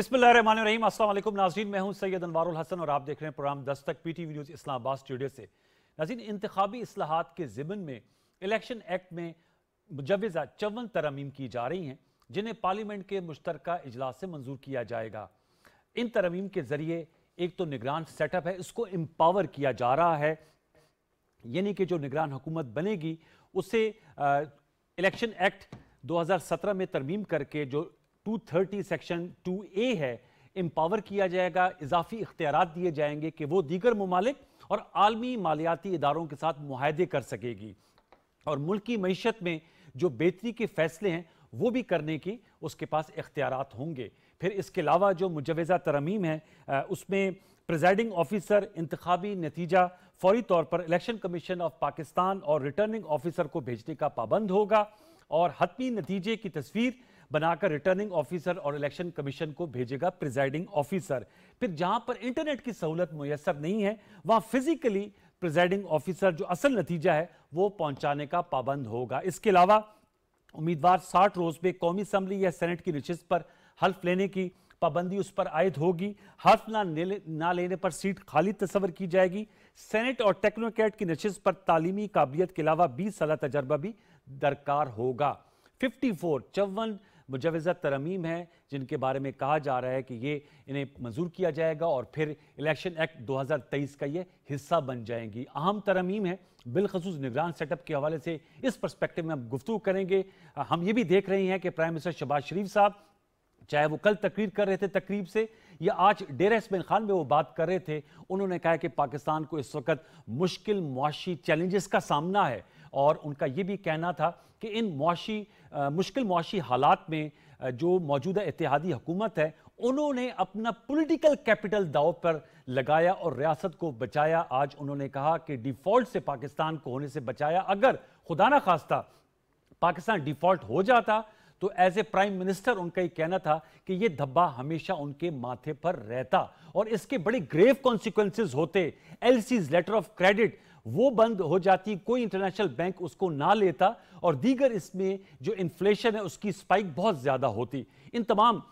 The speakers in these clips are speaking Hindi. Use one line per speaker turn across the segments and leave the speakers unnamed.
बिस्मिल्लाम असलम नाजीन मैं हूँ सैयद अनवारुल हसन और आप देख रहे हैं programme Dastak P T V news Islamabad studio से नाजीन इंतबी असलाहत के ज़िमन में इलेक्शन एक्ट में मुजवज़ा चौवन तरमीम की जा रही हैं जिन्हें पार्लियामेंट के मुश्तर इजलास से मंजूर किया जाएगा इन तरमीम के ज़रिए एक तो निगरान सेटअप है इसको एम्पावर किया जा रहा है यानी कि जो निगरान हुकूमत बनेगी उसे इलेक्शन एक्ट 2017 में तरमीम करके जो 230 सेक्शन ए है एम्पावर किया जाएगा इजाफी इख्तियार दिए जाएंगे कि वो दीगर ममालिक और आलमी मालियाती इदारों के साथ माहदे कर सकेगी और मुल्क की मीशत में जो बेहतरी के फैसले हैं वो भी करने की उसके पास इख्तियार होंगे फिर इसके अलावा जो मुजवज़ा तरमीम है उसमें प्रजाइडिंग ऑफिसर इंतबी नतीजा फौरी तौर पर इलेक्शन कमीशन ऑफ पाकिस्तान और रिटर्निंग ऑफिसर को भेजने का पाबंद होगा और हतमी नतीजे की तस्वीर बनाकर रिटर्निंग ऑफिसर और इलेक्शन कमीशन को भेजेगा प्रिजाइडिंग ऑफिसर फिर जहां पर इंटरनेट की सहूलत मुयसर नहीं है वहां फिजिकली प्रिजाइडिंग ऑफिसर जो असल नतीजा है वो पहुंचाने का पाबंद होगा इसके अलावा उम्मीदवार साठ रोज में कौमी असम्बली या सेनेट की नशस्त पर हल्फ लेने की पाबंदी उस पर आयद होगी हल्फ ना ले, ना लेने पर सीट खाली तस्वर की जाएगी सेनेट और टेक्नोक्रेट की नशस्त पर तालीमी काबिलियत के अलावा बीस साल तजर्बा भी दरकार होगा फिफ्टी फोर चौवन मुजवजा तरमीम हैं जिनके बारे में कहा जा रहा है कि ये इन्हें मंजूर किया जाएगा और फिर इलेक्शन एक्ट दो हज़ार तेईस का ये हिस्सा बन जाएंगी अहम तरमीम है बिलखसूस निगरान सेटअप के हवाले से इस परस्पेक्टिव में हम गुफ्तु करेंगे हम ये भी देख रहे हैं कि प्राइम मिनिस्टर शबाज शरीफ साहब चाहे वो कल तकरीर कर रहे थे तकरीब से या आज डेरा इसमिन खान में वो बात कर रहे थे उन्होंने कहा कि पाकिस्तान को इस वक्त मुश्किल मुआशी चैलेंजेस का सामना है और उनका ये भी कहना था कि इन मुआशी मुश्किल मुआशी हालात में जो मौजूदा इतिहादी हुकूमत है उन्होंने अपना पॉलिटिकल कैपिटल दाव पर लगाया और रियासत को बचाया आज उन्होंने कहा कि डिफ़ॉल्ट से पाकिस्तान को होने से बचाया अगर खुदा ना खास्ता पाकिस्तान डिफ़ॉल्ट हो जाता तो एज ए प्राइम मिनिस्टर उनका ये कहना था कि ये धब्बा हमेशा उनके माथे पर रहता और इसके बड़े ग्रेव कॉन्सिक्वेंसिस होते एलसीज लेटर ऑफ क्रेडिट वो बंद हो जाती कोई इंटरनेशनल बैंक उसको ना लेता और दीगर इसमें जो इन्फ्लेशन है उसकी स्पाइक बहुत ज़्यादा होती इन तमाम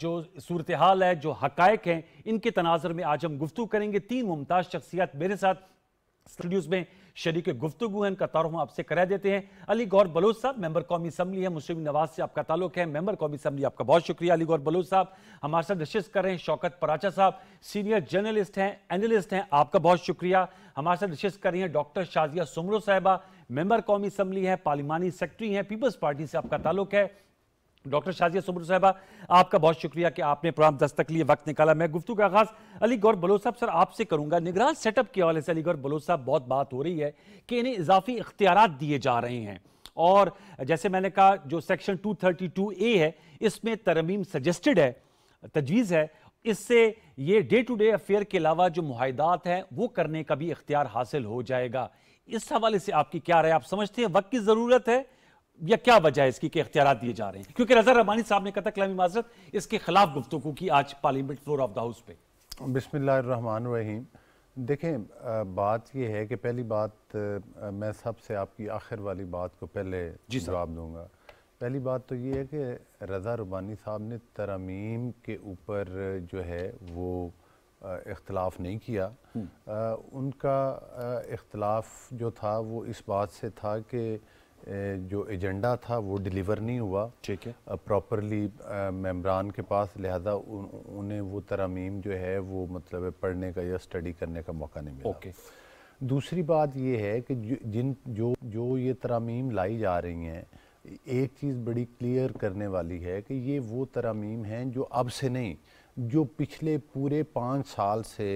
जो सूरत हाल है जो हकायक हैं इनके तनाजर में आज हम गुफ्तु करेंगे तीन मुमताज़ शख्सियात मेरे साथ स्टूडियोज में शरीक गुफ्तु हैं कतार हम आपसे करा देते हैं अली गौर बलोच साहब मेंबर कौमी असम्बली है मुस्लिम नवाज से आपका ताल्लुक है मेंबर कौमी असम्बली आपका बहुत शुक्रिया अली गौर बलोच साहब हमारे साथ नशिश कर रहे हैं शौकत पराचा साहब सीनियर जर्नलिस्ट हैं एनलिस्ट हैं आपका बहुत शुक्रिया हमारे साथ नशिश कर रही हैं डॉक्टर शाजिया सुमरो साहबा मेंबर कौमी असम्बली है पार्लिमानी सेक्रेटरी हैं पीपल्स पार्टी से आपका ताल्लुक है डॉक्टर शाजिया सुब्र साहबा आपका बहुत शुक्रिया कि आपने प्रोग्राम दस्तक लिए वक्त निकाला मैं गुफ्तु का आगाज अली गौर बलो साहब सर आपसे करूंगा निगरान सेटअप के हवाले से अली गौर साहब बहुत बात हो रही है कि इन्हें इजाफी इख्तियार दिए जा रहे हैं और जैसे मैंने कहा जो सेक्शन 232 ए है इसमें तरमीम सजेस्टेड है तजवीज़ है इससे ये डे टू डे अफेयर के अलावा जो माहदात हैं वो करने का भी इख्तियार हासिल हो जाएगा इस हवाले से आपकी क्या राय आप समझते हैं वक्त की ज़रूरत है या क्या वजह है इसकी कि अख्तियार दिए जा रहे हैं क्योंकि रजा रमानी साहब ने कहा कलामी माजरत इसके खिलाफ गुफ्तु की आज parliament floor of the house पे
बिसमान रहीम देखें बात यह है कि पहली बात मैं सबसे आपकी आखिर वाली बात को पहले जवाब दूंगा पहली बात तो ये है कि रज़ा रुबानी साहब ने तरमीम के ऊपर जो है वो इख्तलाफ नहीं किया आ, हम्म। उनका इख्तलाफ जो था वो इस बात से था कि जो एजेंडा था वो डिलीवर नहीं हुआ ठीक है प्रॉपरली मेम्बरान के पास लिहाजा उन्हें वो तरामीम जो है वो मतलब पढ़ने का या स्टडी करने का मौका नहीं मिला ओके दूसरी बात ये है कि जिन जो जो ये तरामीम लाई जा रही हैं एक चीज़ बड़ी क्लियर करने वाली है कि ये वो तरामीम हैं जो अब से नहीं जो पिछले पूरे पाँच साल से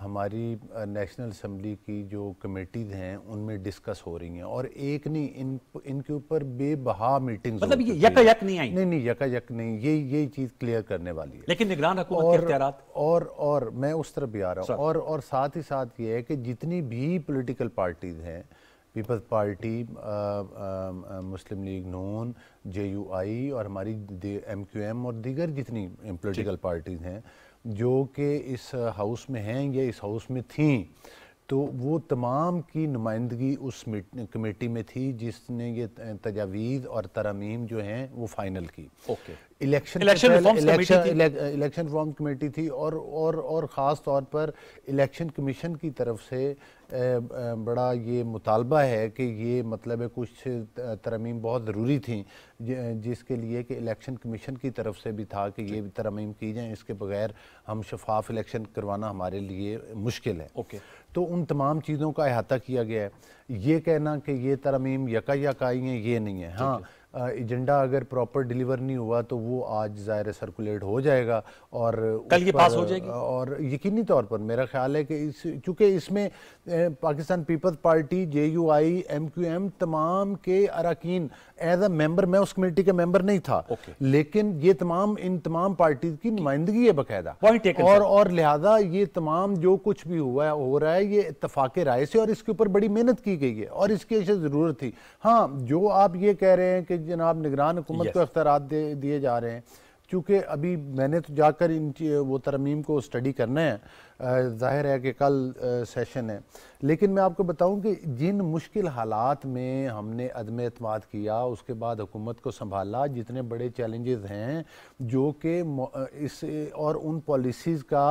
हमारी नेशनल असम्बली की जो कमेटीज़ हैं उनमें डिस्कस हो रही हैं और एक नहीं इन इनके ऊपर बेबहा मीटिंग मतलब ये यका यक नहीं आई नहीं नहीं यका यक नहीं ये ये चीज़ क्लियर करने वाली है
लेकिन निगरान और, और, और और
मैं उस तरफ भी आ रहा हूँ और और साथ ही साथ ये है कि जितनी भी पोलिटिकल पार्टीज़ हैं पीपल्स पार्टी मुस्लिम लीग नून जे यू आई और हमारी एम क्यू एम और दीगर जितनी पोलिटिकल पार्टीज़ हैं जो कि इस हाउस में हैं या इस हाउस में थी तो वो तमाम की नुमाइंदगी उस कमेटी में थी जिसने ये तजावीज़ और तरामीम जो हैं वो फाइनल की okay election election reform committee थी और और और ख़ास तौर पर इलेक्शन कमीशन की तरफ से बड़ा ये मुतालबा है कि ये मतलब कुछ तरमीम बहुत ज़रूरी थी जिसके लिए कि इलेक्शन कमीशन की तरफ से भी था कि ये तरमीम की जाए इसके बगैर हम शफाफ इलेक्शन करवाना हमारे लिए मुश्किल है ओके तो उन तमाम चीज़ों का अहाता किया गया है ये कहना कि ये तरमीम यका यका आई हैं ये नहीं है हाँ एजेंडा अगर प्रॉपर डिलीवर नहीं हुआ तो वो आज ज़ाहिर सर्कुलेट हो जाएगा और कल ये पास हो जाएगी और यकीनी तौर पर मेरा ख्याल है कि इस चूँकि इसमें Pakistan peoples party J U I M Q M तमाम के अरकान एज अ मेंबर मैं उस कमेटी का मेम्बर नहीं था okay. लेकिन ये तमाम इन तमाम पार्टी की नुमाइंदगी है बाकायदा और और लिहाजा ये तमाम जो कुछ भी हुआ है हो रहा है ये इतफाक राय से और इसके ऊपर बड़ी मेहनत की गई है और इसकी ऐसे ज़रूरत थी हाँ जो आप ये कह रहे हैं कि जनाब निगरान हुकूमत yes. को अख्तियार दिए जा रहे हैं क्योंकि अभी मैंने तो जाकर इन वो तरमीम को स्टडी करना है जाहिर है कि कल सेशन है लेकिन मैं आपको बताऊं कि जिन मुश्किल हालात में हमने अदम अतमाद किया उसके बाद हुकूमत को संभाला जितने बड़े चैलेंजेस हैं जो कि इस और उन पॉलिसीज़ का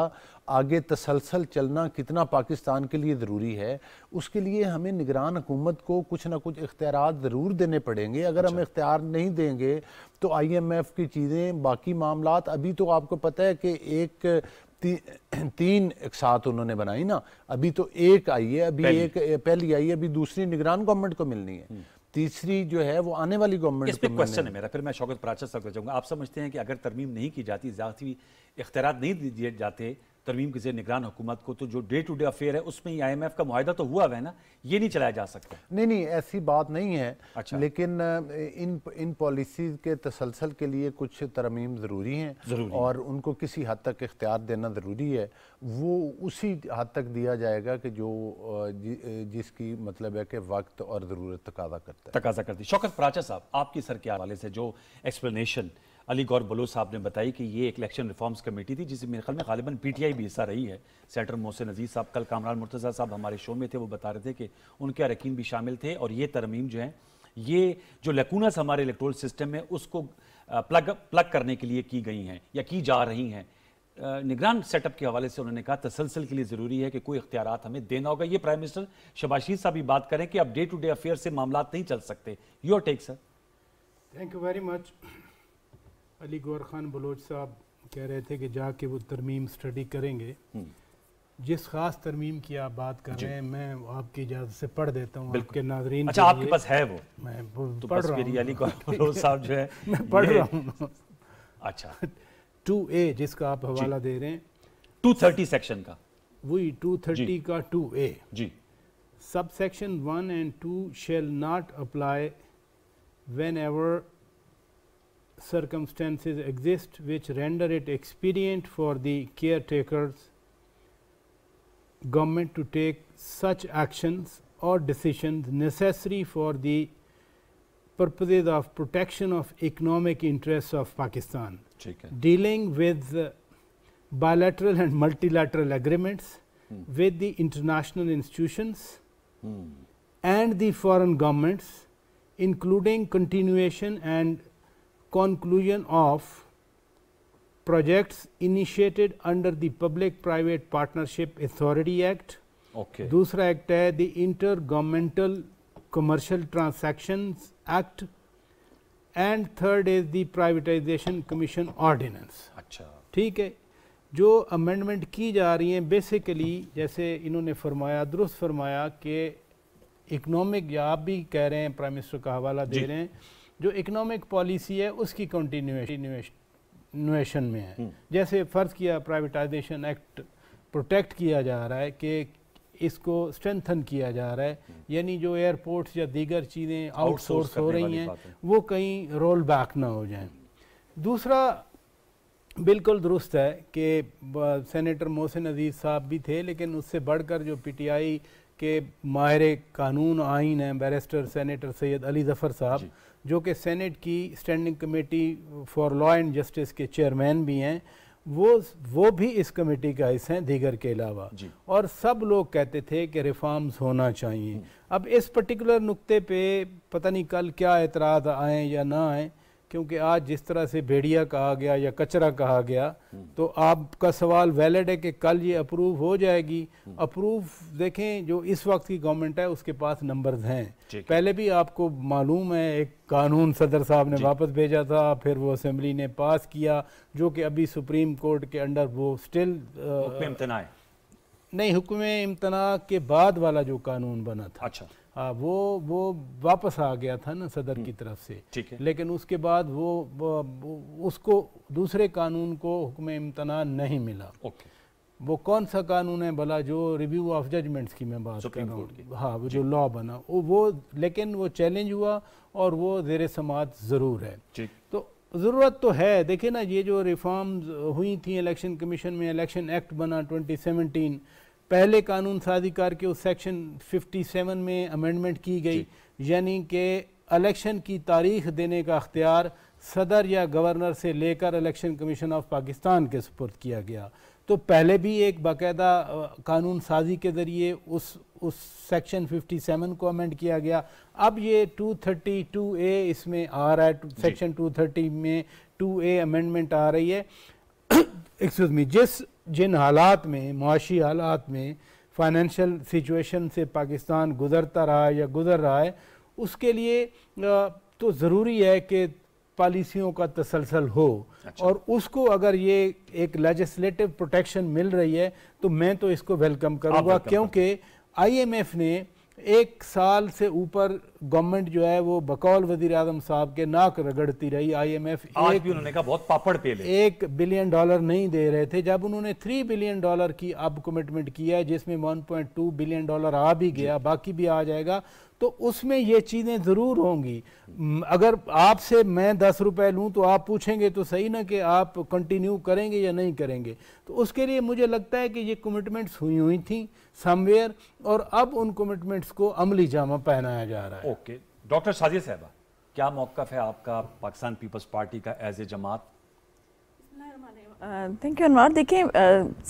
आगे तसलसल चलना कितना पाकिस्तान के लिए ज़रूरी है उसके लिए हमें निगरान हुकूमत को कुछ ना कुछ इख्तियार ज़रूर देने पड़ेंगे अगर अच्छा। हम इख्तियार नहीं देंगे तो आई एम एफ़ की चीज़ें बाकी मामला अभी तो आपको पता है कि एक ती, तीन एक साथ उन्होंने बनाई ना अभी तो एक आई है अभी एक पहली आई है अभी दूसरी
निगरान गवर्नमेंट को मिलनी है हम्म। तीसरी जो है वो आने वाली गवर्नमेंट इस पे क्वेश्चन है मेरा फिर मैं शौकत प्राचर तक चाहूँगा आप समझते हैं कि अगर तरमीम नहीं की जाती ज्यादा इख्तियार नहीं दिए जाते तरमीम के जेर निगरान हुकूमत को तो जो डे टू डे अफेयर है उसमें ही आईएमएफ का माहा तो हुआ है ना ये नहीं चलाया जा सकता
नहीं नहीं ऐसी बात नहीं है अच्छा लेकिन इन इन पॉलिसीज के तसलसल के लिए कुछ तरमीम ज़रूरी हैं ज़रूरी और उनको किसी हद तक इख्तियार देना ज़रूरी है वो उसी हद तक दिया जाएगा कि जो जि, जिसकी मतलब है कि
वक्त और ज़रूरत तकाजा करता है तकाजा करती शौकत प्राचा साहब आपकी सर के हवाले से जो एक्सप्लेशन अली गौर बलोच साहब ने बताई कि ये एक इलेक्शन रिफॉर्म्स कमेटी थी जिसमें मेरे ख्याल में गालिबा आई भी हिस्सा रही है सेंटर मोहसिन अजीज साहब कल कामरान मुर्तज़ा साहब हमारे शो में थे वो बता रहे थे कि उनके अरकान भी शामिल थे और ये तरमीम जो हैं ये जो लकूनस हमारे इलेक्ट्रोल सिस्टम है उसको प्लग प्लग करने के लिए की गई हैं या की जा रही हैं निगरान सेटअप के हवाले से उन्होंने कहा तसलसल के लिए ज़रूरी है कि कोई इख्तियार हमें देना होगा ये प्राइम मिनिस्टर शबाशीद साहब भी बात करें कि अब डे टू डे अफेयर से मामला नहीं चल सकते your take sir
thank you very much Ali Gohar Khan Baloch साहब कह रहे थे कि जाके वो तरमीम स्टडी करेंगे हम्म। जिस खास तरमीम की आप बात कर रहे हैं मैं आपकी इजाज़त से पढ़ देता हूँ आपके नाजरीन अच्छा आपके पास है वो मैं तो पढ़ रहा हूँ साहब जो है मैं पढ़ रहा हूँ अच्छा टू ए जिसका आप हवाला दे रहे हैं टू थर्टी सेक्शन का वही टू थर्टी का two A G sub section one and two shall not apply whenever circumstances exist which render it expedient for the caretakers government to take such actions or decisions necessary for the purposes of protection of economic interests of Pakistan. Dealing with uh, bilateral and multilateral agreements hmm. with the international institutions hmm. and the foreign governments including continuation and conclusion of projects initiated under the Public Private Partnership Authority Act okay. दूसरा एक्ट है the intergovernmental commercial transaction act and third is the privatisation commission ordinance अच्छा ठीक है जो अमेंडमेंट की जा रही है बेसिकली जैसे इन्होंने फरमाया दुरुस्त फरमाया कि इकनॉमिक या आप भी कह रहे हैं प्राइम मिनिस्टर का हवाला दे रहे हैं जो इकोनॉमिक पॉलिसी है उसकी कंटिन्यूएशन में है हम्म। जैसे फ़र्ज़ किया प्राइवेटाइजेशन एक्ट प्रोटेक्ट किया जा रहा है कि इसको स्ट्रेंथन किया जा रहा है हम्म। यानी जो एयरपोर्ट्स या दीगर चीज़ें आउटसोर्स हो रही हैं वो कहीं रोल बैक ना हो जाएं दूसरा बिल्कुल दुरुस्त है कि सेनेटर मोहसिन अजीज़ साहब भी थे लेकिन उससे बढ़कर जो पीटीआई के माहिर कानून आइन हैं बैरिस्टर सेनेटर सैयद अली ज़फ़र साहब जो कि सेनेट की standing committee for law and justice के चेयरमैन भी हैं वो वो भी इस कमेटी का हिस्सा हैं दीगर के अलावा और सब लोग कहते थे कि रिफॉर्म्स होना चाहिए हम्म। अब इस पर्टिकुलर नुक्ते पे पता नहीं कल क्या एतराज़ आए या ना आए क्योंकि आज जिस तरह से भेड़िया कहा गया या कचरा कहा गया तो आपका सवाल वैलिड है कि कल ये अप्रूव हो जाएगी अप्रूव देखें जो इस वक्त की गवर्नमेंट है उसके पास नंबर्स हैं पहले भी आपको मालूम है एक कानून सदर साहब ने वापस भेजा था फिर वो असम्बली ने पास किया जो कि अभी सुप्रीम कोर्ट के अंडर वो स्टिल आ, नहीं हुक्म इम्तना के बाद वाला जो कानून बना था अच्छा आ, वो वो वापस आ गया था ना सदर हम्म। की तरफ से ठीक है लेकिन उसके बाद वो, वो, वो उसको दूसरे कानून को हुक्म इम्तना नहीं मिला ओके वो कौन सा कानून है भला जो रिव्यू ऑफ जजमेंट्स की मैं बात कर रहा हूँ हाँ वो जो लॉ बना वो वो लेकिन वो चैलेंज हुआ और वो जेर समात ज़रूर है तो ज़रूरत तो है देखिए ना ये जो रिफॉर्म्स हुई थी इलेक्शन कमीशन में इलेक्शन एक्ट बना 2017 पहले कानून साजी के उस सेक्शन 57 में अमेंडमेंट की गई यानी कि इलेक्शन की तारीख देने का अख्तियार सदर या गवर्नर से लेकर इलेक्शन कमीशन ऑफ पाकिस्तान के सपुर्द किया गया तो पहले भी एक बाकायदा कानून साजी के ज़रिए उस उस सेक्शन 57 को अमेंड किया गया अब ये 232 ए इसमें आ रहा है सेक्शन 230 में 2 ए अमेंडमेंट आ रही है एक्सक्यूज़ मी जिस जिन हालात में मुआशी हालात में फाइनेंशियल सिचुएशन से पाकिस्तान गुज़रता रहा है या गुज़र रहा है उसके लिए तो ज़रूरी है कि पॉलिसियों का तसलसल हो अच्छा। और उसको अगर ये एक लेजिस्लेटिव प्रोटेक्शन मिल रही है तो मैं तो इसको वेलकम करूँगा क्योंकि आईएमएफ ने एक साल से ऊपर गवर्नमेंट जो है वो बकौल वजीर आजम साहब के नाक रगड़ती रही आईएमएफ एम एक, भी उन्होंने
कहा बहुत पापड़ पेले
एक बिलियन डॉलर नहीं दे रहे थे जब उन्होंने थ्री बिलियन डॉलर की अब कमिटमेंट किया है जिसमें one point two billion dollar आ भी गया बाकी भी आ जाएगा तो उसमें ये चीज़ें ज़रूर होंगी अगर आपसे मैं दस रुपए लूं तो आप पूछेंगे तो सही ना कि आप कंटिन्यू करेंगे या नहीं करेंगे तो उसके लिए मुझे लगता है कि ये कमिटमेंट्स हुई हुई थी समवेयर और अब उन कमिटमेंट्स को अमली जामा पहनाया
जा रहा है ओके डॉक्टर साजिद साहबा क्या मौका है आपका पाकिस्तान पीपल्स पार्टी का एज ए जमात
थैंक यू अनवर देखिए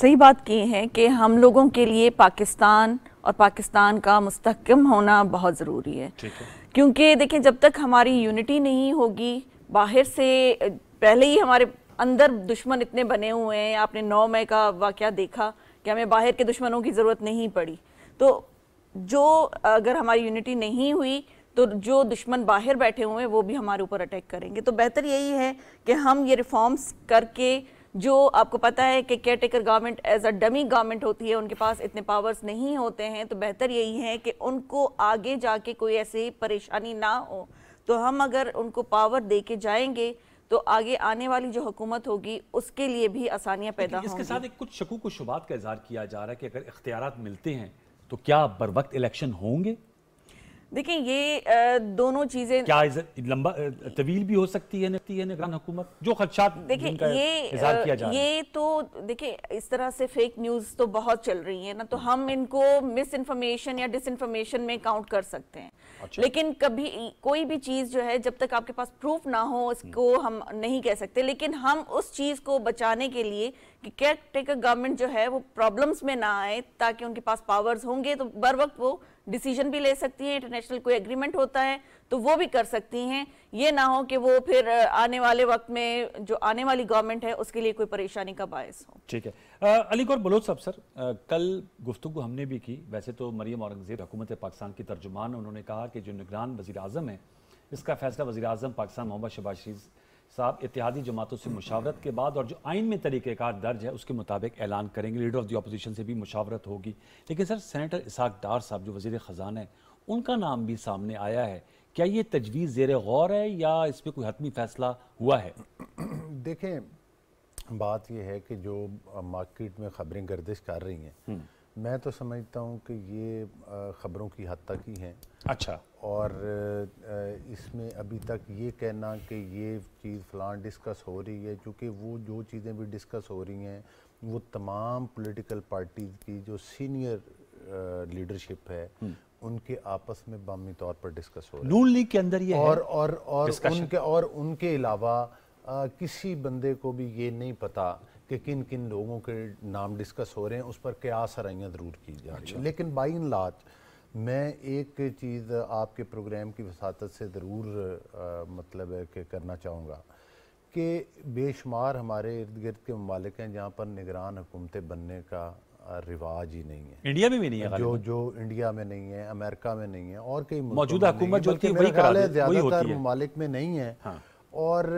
सही बात की है कि हम लोगों के लिए पाकिस्तान और पाकिस्तान का मुस्तकम होना बहुत ज़रूरी है, है। क्योंकि देखें जब तक हमारी यूनिटी नहीं होगी बाहर से पहले ही हमारे अंदर दुश्मन इतने बने हुए हैं आपने नौ मई का वाक़ देखा कि हमें बाहर के दुश्मनों की ज़रूरत नहीं पड़ी तो जो अगर हमारी यूनिटी नहीं हुई तो जो दुश्मन बाहर बैठे हुए हैं वो भी हमारे ऊपर अटैक करेंगे तो बेहतर यही है कि हम ये रिफॉर्म्स करके जो आपको पता है कि caretaker government as a dummy government होती है उनके पास इतने पावर्स नहीं होते हैं तो बेहतर यही है कि उनको आगे जाके कोई ऐसी परेशानी ना हो तो हम अगर उनको पावर दे के जाएंगे तो आगे आने वाली जो हुकूमत होगी उसके लिए भी आसानियाँ पैदा इसके साथ एक
कुछ शकूक शुबात का इजहार किया जा रहा है कि अगर इख्तियार मिलते हैं तो क्या बर वक्त इलेक्शन होंगे
देखिए ये दोनों चीजें क्या
लंबा तवील भी हो सकती है निफ्ती है निगरान हुकूमत जो खदशात देखिए ये किया जा ये
तो देखिए इस तरह से फेक न्यूज तो बहुत चल रही है ना तो हम इनको मिस इन्फॉर्मेशन या डिस इन्फॉर्मेशन में काउंट कर सकते हैं अच्छा। लेकिन कभी कोई भी चीज जो है जब तक आपके पास प्रूफ ना हो इसको हम नहीं कह सकते लेकिन हम उस चीज को बचाने के लिए कि केयर टेकर गवर्नमेंट जो है वो प्रॉब्लम्स में ना आए ताकि उनके पास पावर्स होंगे तो बर वक्त वो डिसीजन भी ले सकती हैं इंटरनेशनल कोई एग्रीमेंट होता है तो वो भी कर सकती हैं ये ना हो कि वो फिर आने वाले वक्त में जो आने वाली गवर्नमेंट है उसके लिए कोई परेशानी का बायस हो
ठीक है अली गौर बलोच साहब सर आ, कल गुफ्तु हमने भी की वैसे तो मरियम औरंगजेब हुकूमत पाकिस्तान की तर्जुमान उन्होंने कहा कि जो निगरान वजी अजम है इसका फैसला वजी अजम पाकिस्तान मोहम्मद शबाज साहब इतिहादी जमातों से मुशावरत के बाद और जो आइन में तरीक़ेकार दर्ज है उसके मुताबिक ऐलान करेंगे लीडर ऑफ दी अपोजिशन से भी मुशावरत होगी लेकिन सर सेनेटर इसाक डार साहब जो वजीर ख़जान है उनका नाम भी सामने आया है क्या ये तजवीज़ जेर गौर है या इस पर कोई हतमी फैसला हुआ है
देखें बात यह है कि जो मार्केट में खबरें गर्दिश कर रही हैं हम्म। मैं तो समझता हूँ कि ये खबरों की हद तक ही हैं अच्छा और इसमें अभी तक ये कहना कि ये चीज़ फ़लान डिस्कस हो रही है क्योंकि वो जो चीज़ें भी डिस्कस हो रही हैं वो तमाम पॉलिटिकल पार्टीज़ की जो सीनियर लीडरशिप है हम्म। उनके आपस में बामी तौर पर डिस्कस हो रही है लीग के अंदर ये और और और उनके और उनके अलावा किसी बंदे को भी ये नहीं पता कि किन किन लोगों के नाम डिस्कस हो रहे हैं उस पर क्या सराइयाँ ज़रूर की जा रही है अच्छा। लेकिन बाई लाज मैं एक चीज़ आपके प्रोग्राम की वसात से ज़रूर मतलब है कि करना चाहूँगा कि बेशुमार हमारे इर्द गिर्द के ममालिक हैं जहाँ पर निगरान हुकूमतें बनने का रिवाज ही नहीं है इंडिया में भी नहीं है जो जो इंडिया में नहीं है अमेरिका में नहीं है और कई मौजूदा हुकूमत जो ज़्यादातर ममालिक में नहीं है हाँ। और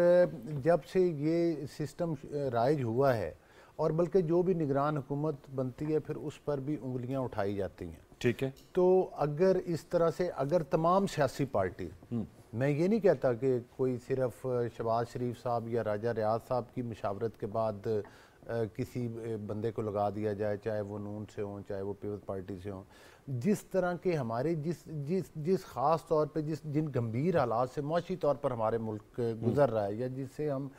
जब से ये सिस्टम राइज हुआ है और बल्कि जो भी निगरान हुकूमत बनती है फिर उस पर भी उंगलियाँ उठाई जाती हैं ठीक है तो अगर इस तरह से अगर तमाम सियासी पार्टी हम्म। मैं ये नहीं कहता कि कोई सिर्फ शबाज शरीफ साहब या राजा रियाज साहब की मशावरत के बाद आ, किसी बंदे को लगा दिया जाए चाहे वो नून से हों चाहे वो पीपल्स पार्टी से हों जिस तरह के हमारे जिस जिस जिस ख़ास तौर पे जिस जिन गंभीर हालात से मुशी तौर पर हमारे मुल्क हम्म। गुजर रहा है या जिससे हम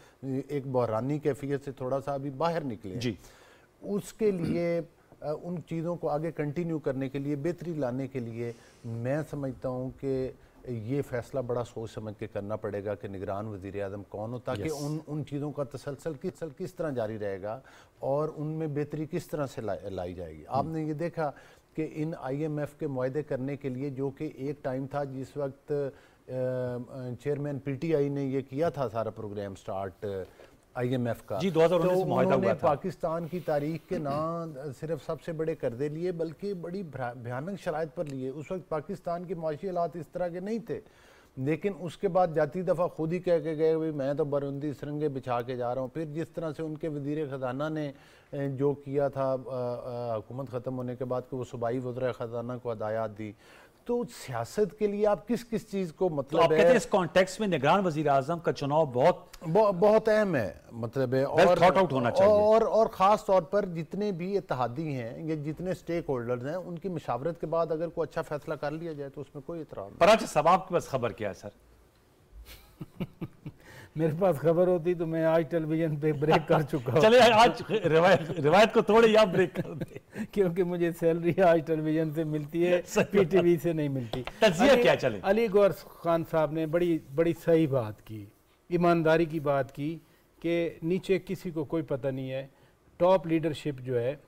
एक बहरानी कैफियत से थोड़ा सा अभी बाहर निकले जी उसके लिए उन चीज़ों को आगे कंटिन्यू करने के लिए बेहतरी लाने के लिए मैं समझता हूँ कि ये फैसला बड़ा सोच समझ के करना पड़ेगा कि निगरान वजीर अजम कौन हो ताकि yes. उन उन चीज़ों का तसलसल किस किस तरह जारी रहेगा और उनमें बेहतरी किस तरह से ला, लाई जाएगी hmm. आपने ये देखा कि इन आईएमएफ के माहे करने के लिए जो कि एक टाइम था जिस वक्त चेयरमैन पीटीआई ने ये किया था सारा प्रोग्राम स्टार्ट आईएमएफ का जी 2019 तो में पाकिस्तान की तारीख के ना सिर्फ सबसे बड़े कर्जे लिए बल्कि बड़ी भयानक शराइ पर लिए उस वक्त पाकिस्तान के मुशी हालात इस तरह के नहीं थे लेकिन उसके बाद जाती दफ़ा खुद ही कह के गए भाई मैं तो बरुंदी सरंगे बिछा के जा रहा हूँ फिर जिस तरह से उनके वजीर ख़जाना ने जो किया था हुकूमत ख़त्म होने के बाद कि वो सूबाई वज्र ख़जाना को हदायत दी तो सियासत के लिए आप किस किस चीज को मतलब तो आप है? कहते हैं इस
कॉन्टेक्स्ट में निगरान वजीर आजम का चुनाव बहुत बहुत
अहम है मतलब है और थॉट आउट होना चाहिए और और खास तौर पर जितने भी इतिहादी हैं या जितने स्टेक होल्डर्स हैं उनकी मशावरत के बाद अगर कोई अच्छा फैसला कर लिया जाए तो उसमें कोई इतराज
पर सब आपके पास खबर क्या है सर मेरे पास खबर होती तो
मैं आज टेलीविजन पे ब्रेक कर चुका चले आज
रिवायत रिवायत को थोड़े आप ब्रेक कर दे
क्योंकि मुझे सैलरी आज टेलीविजन से मिलती है पीटीवी से नहीं मिलती तजिया क्या चले अली गौर खान साहब ने बड़ी बड़ी सही बात की ईमानदारी की बात की कि नीचे किसी को कोई पता नहीं है टॉप लीडरशिप जो है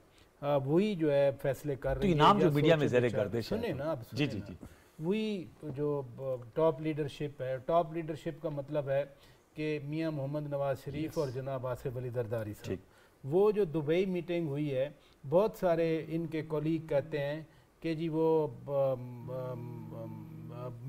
वही जो है फैसले कर तो रही है नाम जो मीडिया में जरे कर दे सुने तो। ना आप जी जी जी वही जो टॉप लीडरशिप है टॉप लीडरशिप का मतलब है कि मियाँ मोहम्मद नवाज शरीफ yes. और जनाब आसिफ अली दरदारी साहब वो जो दुबई मीटिंग हुई है बहुत सारे इनके कॉलीग कहते हैं कि जी वो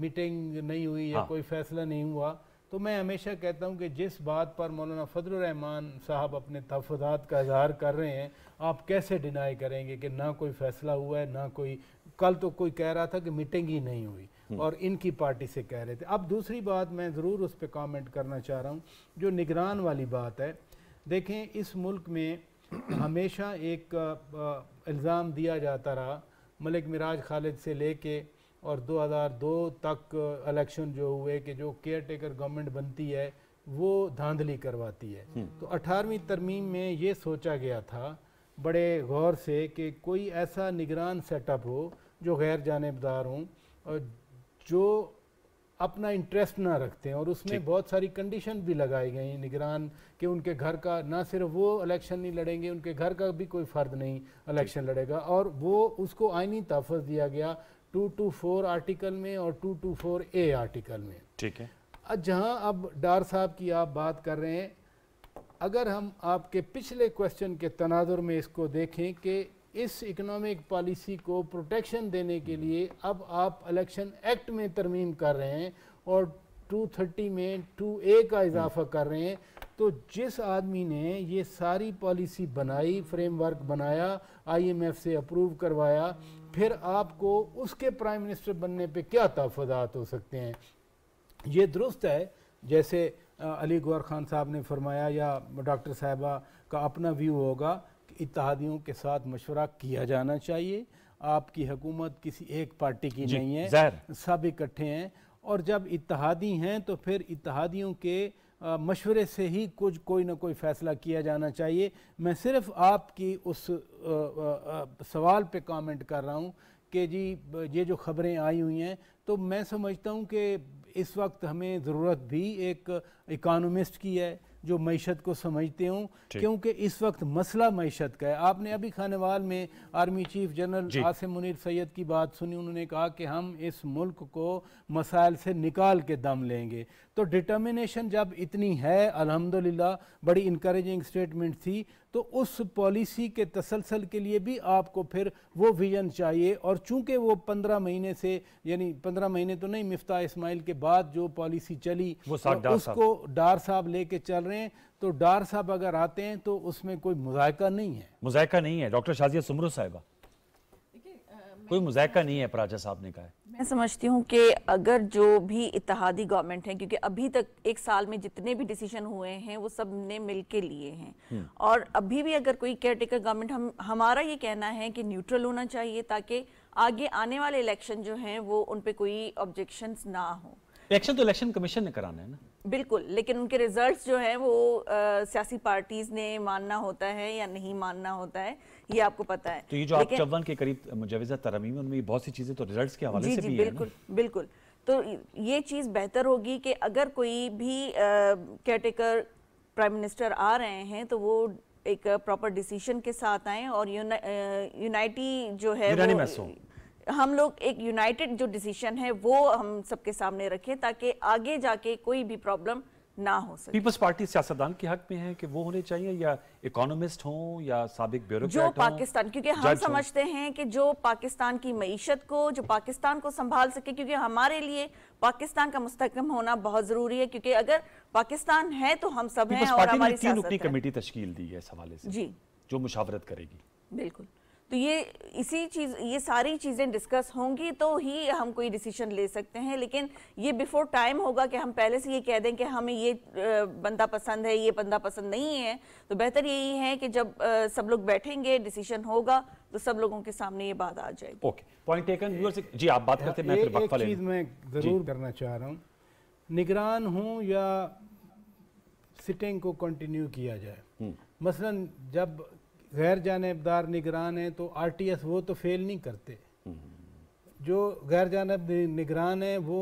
मीटिंग नहीं हुई या हाँ। कोई फैसला नहीं हुआ तो मैं हमेशा कहता हूँ कि जिस बात पर मौलाना फजलरहमान साहब अपने तहफात का इजहार कर रहे हैं आप कैसे डिनाई करेंगे कि ना कोई फैसला हुआ है ना कोई कल तो कोई कह रहा था कि मीटिंग ही नहीं हुई हम्म। और इनकी पार्टी से कह रहे थे अब दूसरी बात मैं ज़रूर उस पर कॉमेंट करना चाह रहा हूँ जो निगरान वाली बात है देखें इस मुल्क में हमेशा एक इल्ज़ाम दिया जाता रहा मलिक मिराज खालिद से लेके और 2002 तक इलेक्शन जो हुए कि जो केयर टेकर गवर्नमेंट बनती है वो धांधली करवाती है हम्म। तो 18वीं तरमीम में ये सोचा गया था बड़े गौर से कि कोई ऐसा निगरान सेटअप हो जो गैर जानबदार हों और जो अपना इंटरेस्ट ना रखते हैं और उसमें बहुत सारी कंडीशन भी लगाई गई हैं निगरान कि उनके घर का ना सिर्फ वो इलेक्शन नहीं लड़ेंगे उनके घर का भी कोई फ़र्द नहीं इलेक्शन लड़ेगा और वो उसको आइनी तहफ़ दिया गया 224 आर्टिकल में और 224 ए आर्टिकल में
ठीक है
जहां अब डार साहब की आप बात कर रहे हैं अगर हम आपके पिछले क्वेश्चन के तनाजर में इसको देखें कि इस इकोनॉमिक पॉलिसी को प्रोटेक्शन देने के लिए अब आप इलेक्शन एक्ट में तरमीम कर रहे हैं और 230 में 2A का हम्म। इजाफा कर रहे हैं तो जिस आदमी ने ये सारी पॉलिसी बनाई फ्रेमवर्क बनाया आईएमएफ से अप्रूव करवाया फिर आपको उसके प्राइम मिनिस्टर बनने पे क्या तहफात हो सकते हैं ये दुरुस्त है जैसे अली गौर खान साहब ने फरमाया या डॉक्टर साहबा का अपना व्यू होगा इतिहादियों के साथ मशवरा किया जाना चाहिए आपकी हुकूमत किसी एक पार्टी की नहीं है सब इकट्ठे हैं और जब इतिहादी हैं तो फिर इतिहादियों के मशवरे से ही कुछ कोई ना कोई फ़ैसला किया जाना चाहिए मैं सिर्फ आपकी उस आ, आ, आ, सवाल पे कमेंट कर रहा हूँ कि जी ये जो खबरें आई हुई हैं तो मैं समझता हूँ कि इस वक्त हमें ज़रूरत भी एक इकानमिस्ट की है जो मीशत को समझते हूँ क्योंकि इस वक्त मसला मीशत का है आपने अभी खानवाल में army chief general Asim Munir Syed की बात सुनी उन्होंने कहा कि हम इस मुल्क को मसाइल से निकाल के दम लेंगे तो डिटर्मिनेशन जब इतनी है अल्हम्दुलिल्लाह बड़ी इनक्रेजिंग स्टेटमेंट थी तो उस पॉलिसी के तसलसल के लिए भी आपको फिर वो विजन चाहिए और चूंकि वो पंद्रह महीने से यानी पंद्रह महीने तो नहीं मिफ्ता इसमाइल के बाद जो पॉलिसी चली वो तो उसको डार साहब लेके चल रहे हैं
तो डार साहब अगर आते हैं तो उसमें कोई मुजायका नहीं है मुजायका नहीं है डॉक्टर शाजिया सुमरू साहिबा कोई मुजायका नहीं है प्राचा साहब ने कहा
मैं समझती हूँ कि अगर जो भी इतिहादी गवर्नमेंट है क्योंकि अभी तक एक साल में जितने भी डिसीजन हुए हैं वो सब ने मिल के लिए हैं हम्म। और अभी भी अगर कोई केयरटेकर गवर्नमेंट हम हमारा ये कहना है कि न्यूट्रल होना चाहिए ताकि आगे आने वाले इलेक्शन जो हैं वो उन पर कोई ऑब्जेक्शन ना हो
इलेक्शन तो इलेक्शन कमीशन ने कराना है ना
बिल्कुल लेकिन उनके रिजल्ट्स जो हैं वो सियासी पार्टीज ने मानना होता है या नहीं मानना होता है ये आपको पता है तो ये जो आप चौवन
के करीब मुजवजा तरमीम उनमें बहुत सी चीज़ें तो रिजल्ट्स के हवाले से भी बिल्कुल
बिल्कुल तो ये चीज़ बेहतर होगी कि अगर कोई भी केयरटेकर प्राइम मिनिस्टर आ रहे हैं तो वो एक प्रॉपर डिसीजन के साथ आए और यूनाइटी जो है हम लोग एक यूनाइटेड जो डिसीजन है वो हम सबके सामने रखें ताकि आगे जाके कोई भी प्रॉब्लम ना हो सके पीपल्स
पार्टी सियासतदान के हक में है कि वो होने चाहिए या इकोनॉमिस्ट हो या साबिक ब्यूरोक्रेट जो पाकिस्तान क्योंकि हम समझते
हैं कि जो पाकिस्तान की मीशत को जो पाकिस्तान को संभाल सके क्योंकि हमारे लिए पाकिस्तान का मुस्तकम होना बहुत जरूरी है क्योंकि अगर पाकिस्तान है तो हम सब हैं और हमारी तीन रुकनी कमेटी
तशकील दी है इस हवाले से जी जो मुशावरत करेगी
बिल्कुल तो ये इसी चीज़ ये सारी चीज़ें डिस्कस होंगी तो ही हम कोई डिसीजन ले सकते हैं लेकिन ये बिफोर टाइम होगा कि हम पहले से ये कह दें कि हमें ये बंदा पसंद है ये बंदा पसंद नहीं है तो बेहतर यही है कि जब सब लोग बैठेंगे डिसीजन होगा तो सब लोगों के सामने ये बात आ जाएगी
ओके पॉइंट टेकन जी आप बात करते हैं फिर चीज़ मैं ज़रूर
करना चाह रहा हूँ निगरान हूँ या सिटिंग को कंटिन्यू किया जाए हम्म। मसलन जब गैर जानबदार निगरान हैं तो एस वो तो फेल नहीं करते
हम्म।
जो गैर जानब निगरान हैं वो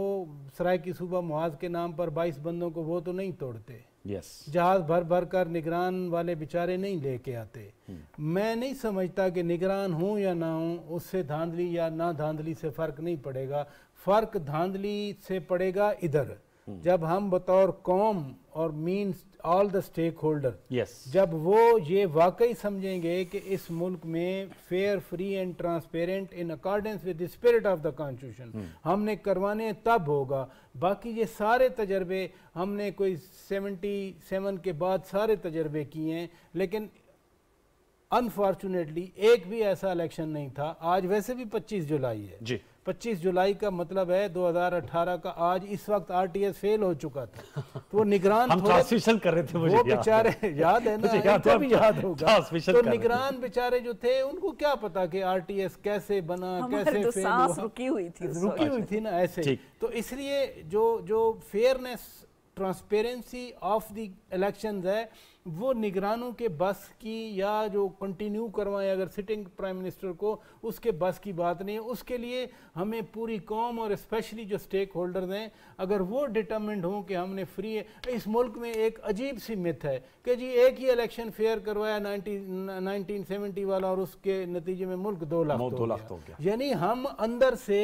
सराय की सूबा मुआज के नाम पर बाईस बंदों को वो तो नहीं तोड़ते yes. जहाज भर भर कर निगरान वाले बेचारे नहीं लेके आते हम्म। मैं नहीं समझता कि निगरान हूँ या ना हूँ उससे धांधली या ना धांधली से फ़र्क नहीं पड़ेगा फ़र्क धांधली से पड़ेगा इधर हम्म। जब हम बतौर कौम और mean all the stakeholder yes जब वो ये वाकई समझेंगे कि इस मुल्क में fair free and transparent in accordance with spirit of the constitution हमने करवाने तब होगा बाकी ये सारे तजर्बे हमने कोई सेवेंटी सेवन के बाद सारे तजर्बे किए हैं लेकिन अनफॉर्चुनेटली एक भी ऐसा इलेक्शन नहीं था आज वैसे भी पच्चीस जुलाई है जी 25 जुलाई का मतलब है 2018 का आज इस वक्त आरटीएस फेल हो चुका था तो वो निगरान ट्रांसमिशन कर रहे थे मुझे वो बेचारे याद है ना याद तो भी याद होगा तो निगरान बेचारे जो थे उनको क्या पता कि आरटीएस कैसे बना कैसे तो फेल रुकी हुई थी रुकी हुई थी ना ऐसे तो इसलिए जो जो fairness transparency of the election है वो निगरानों के बस की या जो कंटिन्यू करवाएं अगर सिटिंग प्राइम मिनिस्टर को उसके बस की बात नहीं है उसके लिए हमें पूरी कौम और स्पेशली जो स्टेक होल्डर्स हैं अगर वो डिटर्मेंट हों कि हमने फ्री है इस मुल्क में एक अजीब सी मिथ है कि जी एक ही इलेक्शन फेयर करवाया नाइनटीन सेवेंटी वाला और उसके नतीजे में मुल्क दो लाख दो लाख यानी हम अंदर से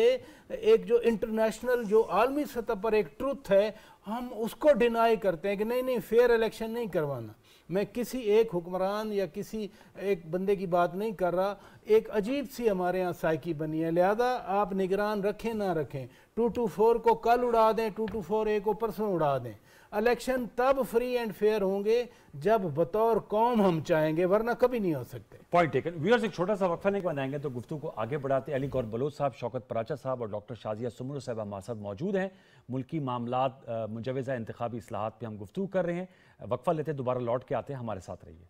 एक जो इंटरनेशनल जो आलमी सतह पर एक ट्रुथ है हम उसको डिनाई करते हैं कि नहीं नहीं फेयर इलेक्शन नहीं करवाना मैं किसी एक हुक्मरान या किसी एक बंदे की बात नहीं कर रहा एक अजीब सी हमारे यहाँ साइकी बनी है लिहाजा आप निगरान रखें ना रखें टू टू फोर को कल उड़ा दें टू टू फोर ए को परसों उड़ा दें इलेक्शन तब फ्री एंड फेयर होंगे
जब बतौर कौम हम चाहेंगे वरना कभी नहीं हो सकते पॉइंट टेकन व्यूअर्स एक छोटा सा वक्फा नहीं बनाएंगे तो गुफ्तु को आगे बढ़ाते अली गौर बलोच साहब शौकत पराचा साहब और डॉक्टर शाजिया सुमर साहब हमारे साथ मौजूद हैं मुल्की मामला मुजवज़ा इंतबी असलाहत पर हम गुफ्तु कर रहे हैं वक्फा लेते दोबारा लौट के आते हैं हमारे साथ रहिए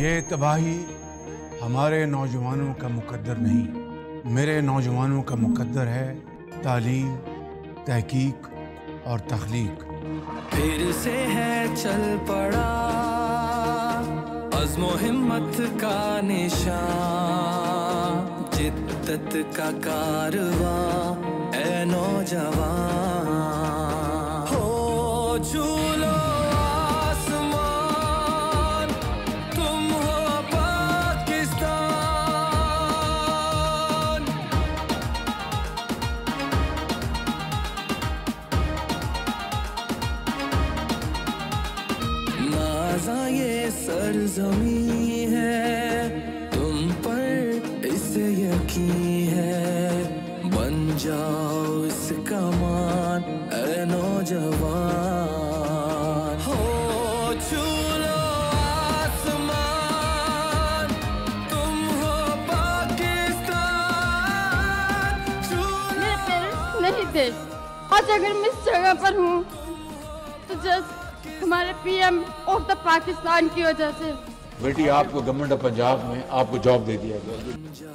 ये तबाही हमारे नौजवानों का मुकद्दर नहीं मेरे नौजवानों का मुकद्दर है तालीम तहकीक और तख्लीक
फिर से है चल पड़ा अजमो हिम्मत का निशान जिद्दत का
कारवा ए नौजवान जमी है तुम पर इसे यकीन है बन जाओ इसका मान अरे नौजवान
हो छू थे आज अगर मैं इस जगह पर हूँ तो जस्ट हमारे पीएम ऑफ द पाकिस्तान की वजह से
बेटी
आपको गवर्नमेंट ऑफ पंजाब में आपको जॉब दे दिया गया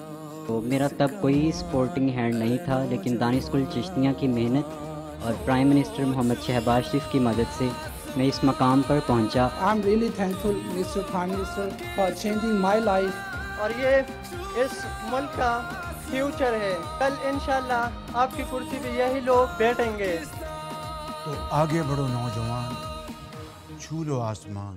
तो मेरा तब कोई स्पोर्टिंग हैंड नहीं था लेकिन दानिश कुल चिश्तियाँ की मेहनत और प्राइम मिनिस्टर मोहम्मद शहबाज शरीफ की मदद से मैं इस मकाम पर पहुंचा।
I am really thankful mister prime minister for changing my life और ये इस मुल्क का फ्यूचर है कल इन आपकी कुर्सी पे यही लोग बैठेंगे तो आगे
बढ़ो नौजवान छू लो आसमान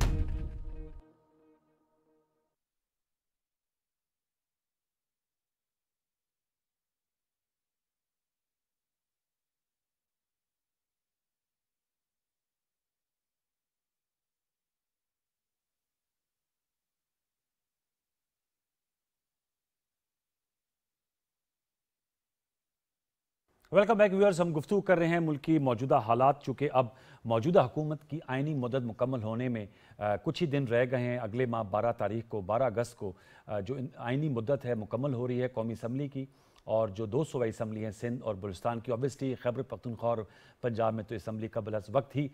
वेलकम बैक व्यूअर्स हम गुफ्तू कर रहे हैं मुल्क की मौजूदा हालात चूंकि अब मौजूदा हुकूमत की आइनी मदद मुकम्मल होने में आ, कुछ ही दिन रह गए हैं अगले माह बारह तारीख को बारह अगस्त को आ, जो आइनी मदत है मुकम्मल हो रही है कौमी असम्बली की और जो दो सूबाई इसम्बली हैं सिंध और बलुस्तान की ऑब्वियसली खैबर पख्तनख्वा और पंजाब में तो इसम्बली का बलस वक्त ही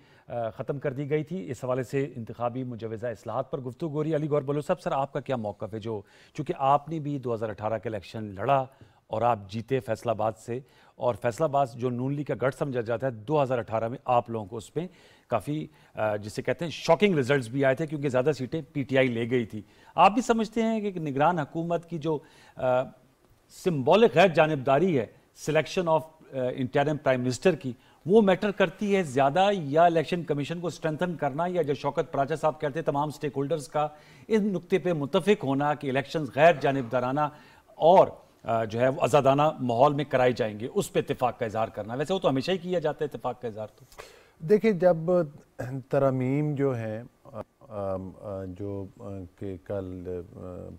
ख़त्म कर दी गई थी इस हवाले से इंतबी मुजवज़ा असलाहत पर गुफ्तु गोरी अली गौर बलो सब सर आपका क्या मौक़ है जो चूँकि आपने भी दो हज़ार अठारह के इलेक्शन लड़ा और आप जीते फैसलाबाद से और फैसलाबाद जो नून लीग का गढ़ समझा जाता है 2018 में आप लोगों को उसमें काफ़ी जिसे कहते हैं शॉकिंग रिजल्ट्स भी आए थे क्योंकि ज़्यादा सीटें पीटीआई ले गई थी आप भी समझते हैं कि निगरान हुकूमत की जो सिम्बॉलिक गैर जानबदारी है selection of interim prime minister की वो मैटर करती है ज़्यादा या इलेक्शन कमीशन को स्ट्रेंथन करना या जो शौकत प्राचा साहब कहते हैं तमाम स्टेक होल्डर्स का इस नुकते पे मुतफिक होना कि इलेक्शंस गैर जानबदाराना और जो है वो आज़ादाना माहौल में कराई जाएंगी उस पर इतफाक़ का इजहार करना वैसे वो तो हमेशा ही किया जाता है इतफाक़ का इजहार तो देखिए
जब तरमीम जो है जो के कल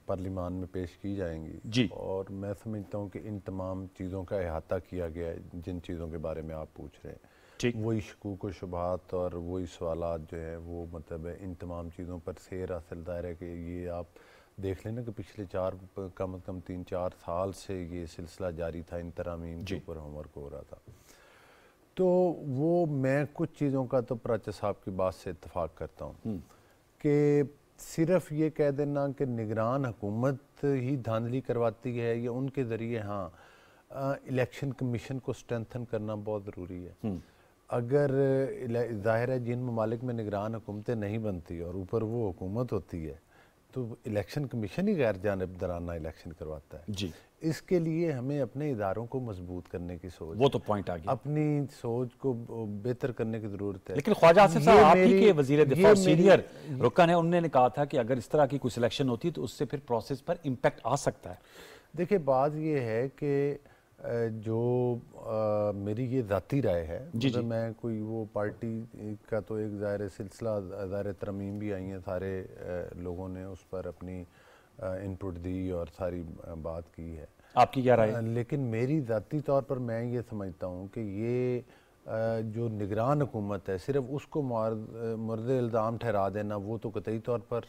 पार्लिमान में पेश की जाएंगी जी और मैं समझता हूँ कि इन तमाम चीज़ों का अहाता किया गया है जिन चीज़ों के बारे में आप पूछ रहे हैं ठीक वही शकूक व शुबात और वही सवाल जो है वो मतलब इन तमाम चीज़ों पर शेर हासिल दायर है कि ये आप देख लेना कि पिछले चार कम अज़ कम तीन चार साल से ये सिलसिला जारी था इन तरामीम के ऊपर होमवर्क हो रहा था तो वो मैं कुछ चीज़ों का तो प्राचा साहब की बात से इतफाक़ करता हूँ हम्म। कि सिर्फ ये कह देना कि निगरान हुकूमत ही धांधली करवाती है या उनके ज़रिए हाँ इलेक्शन कमीशन को स्ट्रेंथन करना बहुत ज़रूरी है हम्म। अगर ज़ाहिर है जिन ममालिक में निगरान हुकूमतें नहीं बनती और ऊपर वो हुकूमत होती है तो इलेक्शन कमीशन ही गैर जानबदाराना इलेक्शन करवाता है जी इसके लिए हमें अपने इदारों को मजबूत करने की सोच वो तो पॉइंट आ गया अपनी सोच को बेहतर करने की जरूरत है लेकिन ख्वाजा आसिफ साहब आप ही के वजीर दिफा सीनियर
रुकन है उन्होंने कहा था कि अगर इस तरह की कोई सिलेक्शन होती तो उससे फिर प्रोसेस पर इम्पेक्ट आ सकता है देखिए बात यह है कि
जो आ, मेरी ये ज़ाती राय है जी मतलब जी मैं कोई वो पार्टी का तो एक ज़ाहिर सिलसिला ज़ाहिर तरमीम भी आई हैं सारे लोगों ने उस पर अपनी इनपुट दी और सारी बात की है आपकी क्या राय है? लेकिन मेरी ज़ाती तौर पर मैं ये समझता हूँ कि ये जो निगरान हुकूमत है सिर्फ उसको मर्द इल्ज़ाम ठहरा देना वो तो कतई तौर पर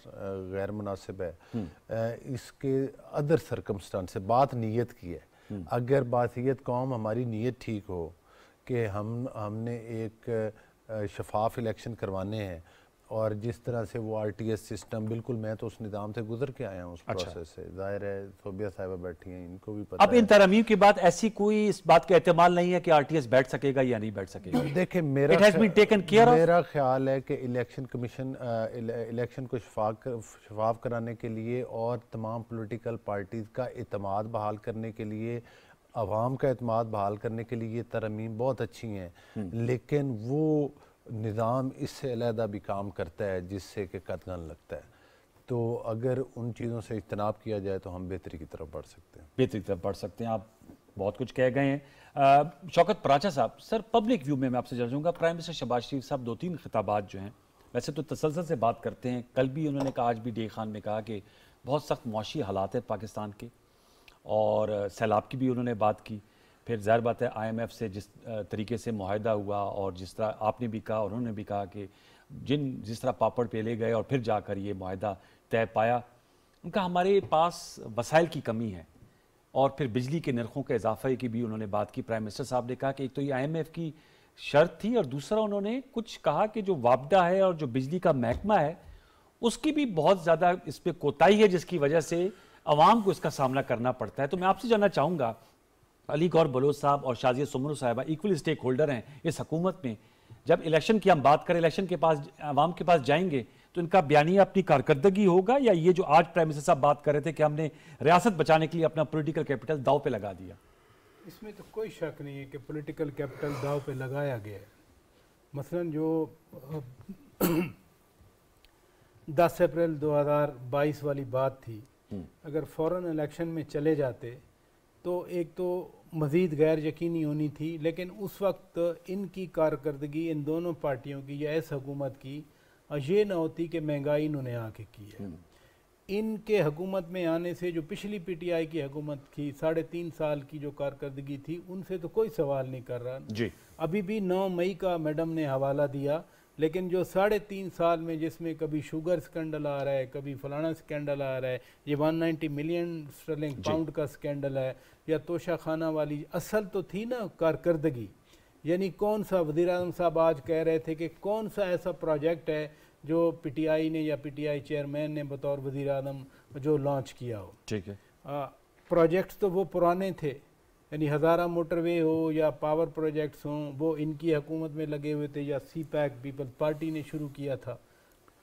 गैर मुनासिब है इसके अदर सरकमस्टांस बात नीयत की है अगर बासीत कौम हमारी नीयत ठीक हो कि हम हमने एक शफाफ इलेक्शन करवाने हैं और जिस तरह से वो आर टी एस सिस्टम बिल्कुल मैं तो उस निज़ाम से गुजर के आया हूँ उस अच्छा। प्रोसेस से जाहिर है सोबिया साहबा बैठी हैं इनको भी पता अब है। इन
तरमीम के बाद ऐसी कोई इस बात का एहतमाल नहीं है कि आर टी एस बैठ सकेगा या नहीं बैठ सकेगा देखिए मेरा ख्या, मेरा
ख्याल है कि इलेक्शन कमीशन इलेक्शन को शफाफ शफाफ कराने के लिए और तमाम पोलिटिकल पार्टीज़ का अतमाद बहाल करने के लिए आवाम का अतमाद बहाल करने के लिए ये तरमीम बहुत अच्छी हैं हम्म। लेकिन वो निज़ाम इससे अलहदा भी काम करता है जिससे कि कदगन लगता है तो अगर
उन चीज़ों से इजतनाब किया जाए तो हम बेहतरी की तरफ बढ़ सकते हैं बेहतरी की तरफ बढ़ सकते हैं आप बहुत कुछ कह गए हैं शौकत पराचा साहब सर पब्लिक व्यू में मैं आपसे जल जाऊँगा प्राइम मिनिस्टर शबाज शरीफ साहब दो तीन खिताबात जो हैं वैसे तो तसलसल से बात करते हैं कल भी उन्होंने कहा आज भी डे खान में कहा कि बहुत सख्त मुशी हालात है पाकिस्तान के और सैलाब की भी उन्होंने बात की फिर ज़ाहिर बात है आईएमएफ से जिस तरीके से माहिदा हुआ और जिस तरह आपने भी कहा उन्होंने भी कहा कि जिन जिस तरह पापड़ पे ले गए और फिर जाकर ये माहिदा तय पाया उनका हमारे पास वसाइल की कमी है और फिर बिजली के नरखों के इजाफे की भी उन्होंने बात की प्राइम मिनिस्टर साहब ने कहा कि एक तो ये एफ़ की शर्त थी और दूसरा उन्होंने कुछ कहा कि जो वापडा है और जो बिजली का महकमा है उसकी भी बहुत ज़्यादा इस पर कोताही है जिसकी वजह से आवाम को इसका सामना करना पड़ता है तो मैं आपसे जानना चाहूँगा अली गौर बलोच साहब और शाजिया सुमन साहबा इक्वल स्टेक होल्डर हैं इस हकूमत में जब इलेक्शन की हम बात करें इलेक्शन के पास आवाम के पास जाएंगे तो इनका बयानिया अपनी कारकर्दगी होगा या ये जो आज प्राइम मिनिस्टर साहब बात कर रहे थे कि हमने रियासत बचाने के लिए अपना पोलिटिकल कैपिटल दाव पे लगा दिया
इसमें तो कोई शक नहीं है कि पोलिटिकल कैपिटल दाव पे लगाया गया है मसलन जो 10 अप्रैल 2022 वाली बात थी हम्म। अगर फ़ौर इलेक्शन में चले जाते तो एक तो मज़ीद गैर यकीनी होनी थी लेकिन उस वक्त इनकी कारकर्दगी इन दोनों पार्टियों की या इस हकूमत की ये ना होती कि महंगाई इन्होंने आके की है हम्म। इनके हकूमत में आने से जो पिछली पी टी आई की हकूमत थी साढ़े तीन साल की जो कारकर्दगी थी उनसे तो कोई सवाल नहीं कर रहा जी अभी भी नौ मई का मैडम ने हवाला दिया लेकिन जो साढ़े तीन साल में जिसमें कभी शुगर स्कैंडल आ रहा है कभी फलाना स्कैंडल आ रहा है ये 190 मिलियन स्टर्लिंग पाउंड का स्कैंडल है या तोशा खाना वाली असल तो थी ना कारकर्दगी यानी कौन सा वजीर अजम साहब आज कह रहे थे कि कौन सा ऐसा प्रोजेक्ट है जो पीटीआई ने या पीटीआई चेयरमैन ने बतौर वजीर जो लॉन्च किया हो ठीक है प्रोजेक्ट्स तो वो पुराने थे यानी हज़ारा मोटरवे हो या पावर प्रोजेक्ट्स हों वो इनकी हुकूमत में लगे हुए थे या सी पैक पीपल पार्टी ने शुरू किया था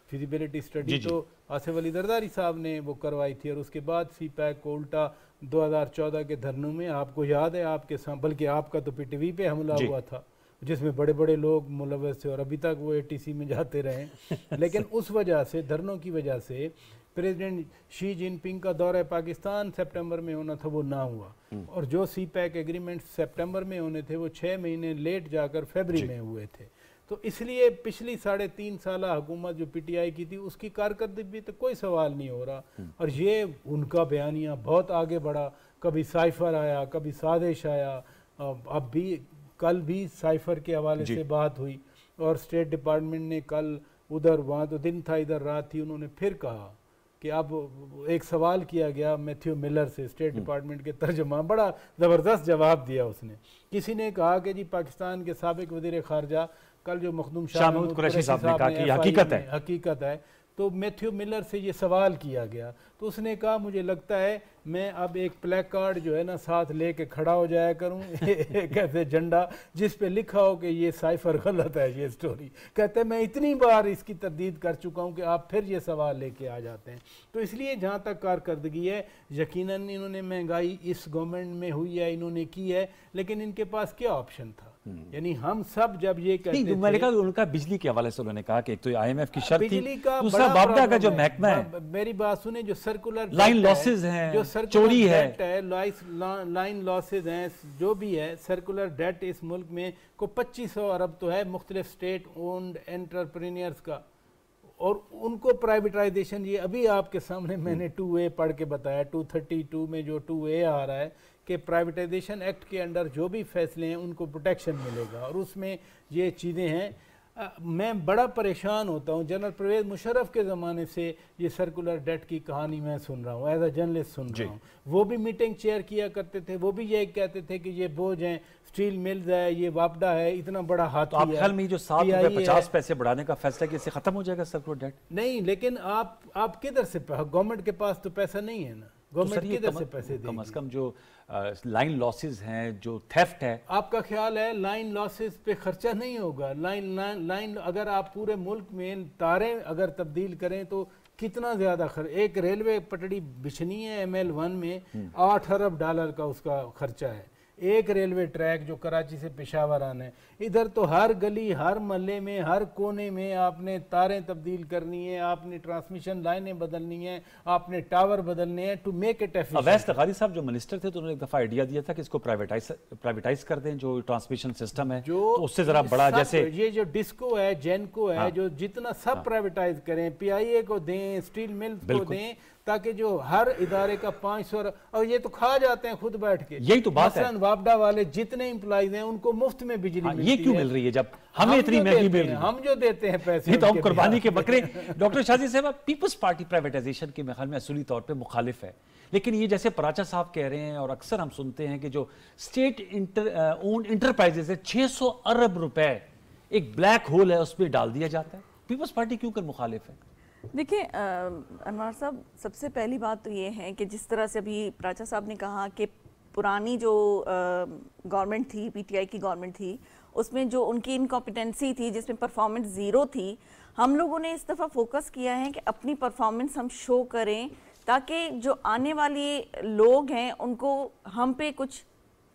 फिजिबिलिटी स्टडी तो आसिफ अली जरदारी साहब ने वो करवाई थी और उसके बाद सी पैक को उल्टा 2014 के धरनों में आपको याद है आपके साथ बल्कि आपका तो पी टी वी पे हमला हुआ था जिसमें बड़े बड़े लोग मुलवस थे और अभी तक वो ए टी सी में जाते रहे लेकिन उस वजह से धरनों की वजह से प्रेसिडेंट शी जिनपिंग का दौरा पाकिस्तान सितंबर में होना था वो ना हुआ हम्म। और जो सी पैक एग्रीमेंट सितंबर में होने थे वो छः महीने लेट जाकर फेबरी में हुए थे तो इसलिए पिछली साढ़े तीन साल हुकूमत जो पीटीआई की थी उसकी कारकर्दगी भी तो कोई सवाल नहीं हो रहा हम्म। और ये उनका बयानिया बहुत आगे बढ़ा कभी साइफर आया कभी साजिश आया अब भी कल भी साइफर के हवाले से बात हुई और स्टेट डिपार्टमेंट ने कल उधर वहाँ तो दिन था इधर रात थी उन्होंने फिर कहा कि अब एक सवाल किया गया मैथ्यू मिलर से स्टेट हम्म। डिपार्टमेंट के तर्जमा बड़ा ज़बरदस्त जवाब दिया उसने किसी ने कहा कि जी पाकिस्तान के सबक वजीर खारजा कल जो मखदूम शाह हकीकत है हकीकत है तो मैथ्यू मिलर से ये सवाल किया गया तो उसने कहा मुझे लगता है मैं अब एक प्लैक कार्ड जो है ना साथ ले कर खड़ा हो जाया करूँ एक ऐसे झंडा जिस पे लिखा हो कि ये साइफर गलत है ये स्टोरी कहते हैं मैं इतनी बार इसकी तरदीद कर चुका हूँ कि आप फिर ये सवाल लेके आ जाते हैं तो इसलिए जहाँ तक कारकर्दगी है यकीनन इन्होंने महंगाई इस गवर्नमेंट में हुई है इन्होंने की है लेकिन इनके पास क्या ऑप्शन था हम्म। यानी हम सब जब ये कहते मैंने कहा
उनका बिजली के हवाले से उन्होंने कहा कि एक तो आईएमएफ की शर्त थी दूसरा बाबदा का जो महकमा है
मेरी बात सुने जो सर्कुलर लाइन लॉसेज हैं जो चोरी है लाइन लॉसेज हैं जो भी है सर्कुलर डेट इस मुल्क में को 2500 अरब तो है मुख्तलिफ स्टेट ओन्ड एंटरप्रेन्योर्स का और उनको प्राइवेटाइजेशन ये अभी आपके सामने मैंने टू हम्म। ए पढ़ के बताया टू थर्टी टू में जो टू ए आ रहा है कि प्राइवेटाइजेशन एक्ट के अंडर जो भी फैसले हैं उनको प्रोटेक्शन मिलेगा और उसमें ये चीज़ें हैं आ, मैं बड़ा परेशान होता हूँ जनरल परवेज मुशरफ के ज़माने से ये सर्कुलर डेट की कहानी मैं सुन रहा हूँ एज अ जर्नलिस्ट सुन रहा हूँ वो भी मीटिंग चेयर किया करते थे वो भी ये कहते थे कि ये बोझ हैं स्टील मिल्स है ये वापडा है इतना बड़ा हाथ तो आप ख्याल में जो सात रुपये पचास
पैसे बढ़ाने का फैसला कि इससे ख़त्म हो जाएगा सर्कुलर डेट
नहीं लेकिन आप आप किधर से गवर्नमेंट के
पास तो पैसा नहीं है ना तो गवर्नमेंट किधर से पैसे कम अज़ कम जो लाइन लॉसेस हैं जो थेफ्ट है
आपका ख्याल है लाइन लॉसेस पे खर्चा नहीं होगा लाइन लाइन अगर आप पूरे मुल्क में तारें अगर तब्दील करें तो कितना ज़्यादा खर्च एक रेलवे पटड़ी बिछनी है एम एल वन में हम्म। आठ अरब डॉलर का उसका खर्चा है एक रेलवे ट्रैक जो कराची से पेशावर आना है इधर तो हर गली हर महल्ले में हर कोने में आपने तारें तब्दील करनी है आपने ट्रांसमिशन लाइनें बदलनी है आपने टावर बदलने हैं to make it Awais
Takhari साहब जो मिनिस्टर थे तो उन्होंने एक दफ़ा आइडिया दिया था कि इसको प्राइवेटाइज प्राइवेटाइज कर दें जो ट्रांसमिशन सिस्टम है जो तो उससे ज़रा बड़ा जैसे
ये जो डिस्को है जेनको है हाँ। जो जितना सब प्राइवेटाइज हाँ। करें पी को दें स्टील मिल्स को दें ताकि जो हर इदारे का पांच सौ और ये तो खा जाते हैं खुद बैठ के यही तो बात है वापडा
वाले जितने इम्प्लाइज हैं उनको मुफ्त में बिजली हाँ, ये क्यों मिल रही है जब हमें हम इतनी महंगी मिल रही है हम जो देते हैं पैसे तो हम कुर्बानी के बकरे डॉक्टर शाजी साहब पीपल्स पार्टी प्राइवेटाइजेशन के मेखान में असूली तौर पर मुखालिफ है लेकिन ये जैसे पराचा साहब कह रहे हैं और अक्सर हम सुनते हैं कि जो स्टेट इंटर ओन इंटरप्राइजेस है छह अरब रुपए एक ब्लैक होल है उसमें डाल दिया जाता है पीपल्स पार्टी क्यों कर मुखालिफ है
देखिए अनवर साहब सबसे पहली बात तो ये है कि जिस तरह से अभी प्राचा साहब ने कहा कि पुरानी जो गवर्नमेंट थी पीटीआई की गवर्नमेंट थी उसमें जो उनकी इनकॉम्पिटेंसी थी जिसमें परफॉर्मेंस ज़ीरो थी हम लोगों ने इस दफ़ा फोकस किया है कि अपनी परफॉर्मेंस हम शो करें ताकि जो आने वाले लोग हैं उनको हम पे कुछ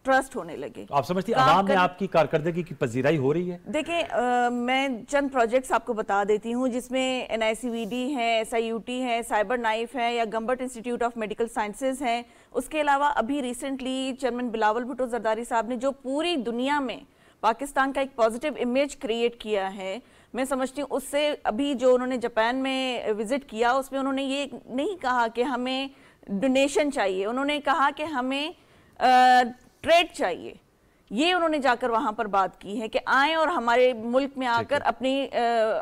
ट्रस्ट होने लगे आप
समझती आवाम में आपकी कारकर्दगी की पजीराई हो रही है
देखिए मैं चंद प्रोजेक्ट्स आपको बता देती हूँ जिसमें N I C V D है एस आई यू टी है साइबर नाइफ है या Gambat institute of medical sciences है उसके अलावा अभी रिसेंटली चेयरमैन बिलावल भुटो जरदारी साहब ने जो पूरी दुनिया में पाकिस्तान का एक पॉजिटिव इमेज क्रिएट किया है मैं समझती हूँ उससे अभी जो उन्होंने जापान में विजिट किया उसमें उन्होंने ये नहीं कहा कि हमें डोनेशन चाहिए उन्होंने कहा कि हमें ट्रेड चाहिए ये उन्होंने जाकर वहां पर बात की है कि आए और हमारे मुल्क में आकर अपनी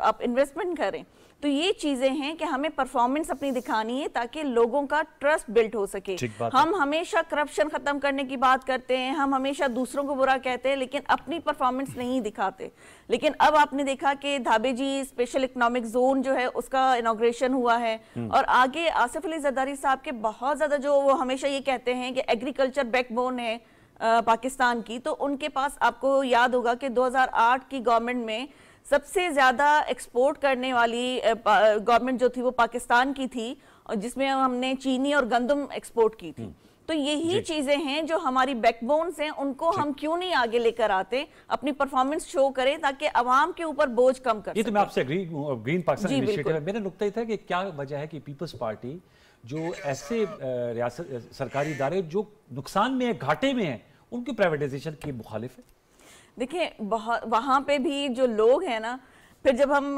आप इन्वेस्टमेंट करें तो ये चीजें हैं कि हमें परफॉर्मेंस अपनी दिखानी है ताकि लोगों का ट्रस्ट बिल्ट हो सके हम हमेशा करप्शन खत्म करने की बात करते हैं हम हमेशा दूसरों को बुरा कहते हैं लेकिन अपनी परफॉर्मेंस नहीं दिखाते लेकिन अब आपने देखा कि धाबे जी स्पेशल इकोनॉमिक जोन जो है उसका इनोग्रेशन हुआ है हम्म। और आगे आसिफ अली जदारी साहब के बहुत ज्यादा जो वो हमेशा ये कहते हैं कि एग्रीकल्चर बैकबोन है पाकिस्तान की तो उनके पास आपको याद होगा कि 2008 की गवर्नमेंट में सबसे ज़्यादा एक्सपोर्ट करने वाली गवर्नमेंट जो थी वो पाकिस्तान की थी और जिसमें हमने चीनी और गंदम एक्सपोर्ट की थी हम्म। तो यही चीज़ें हैं जो हमारी बैकबोन्स हैं उनको हम क्यों नहीं आगे लेकर आते अपनी परफॉर्मेंस शो करें ताकि आवाम के ऊपर बोझ कम कर ये तो मैं
आपसे ग्रीन पाकिस्तान मेरा नुकता ही था कि क्या वजह है कि पीपल्स पार्टी जो ऐसे रियासत सरकारी इदारे जो नुकसान में है घाटे में हैं उनकी प्राइवेटाइजेशन की मुखालिफ है
देखिए बहुत वहाँ पे भी जो लोग हैं ना फिर जब हम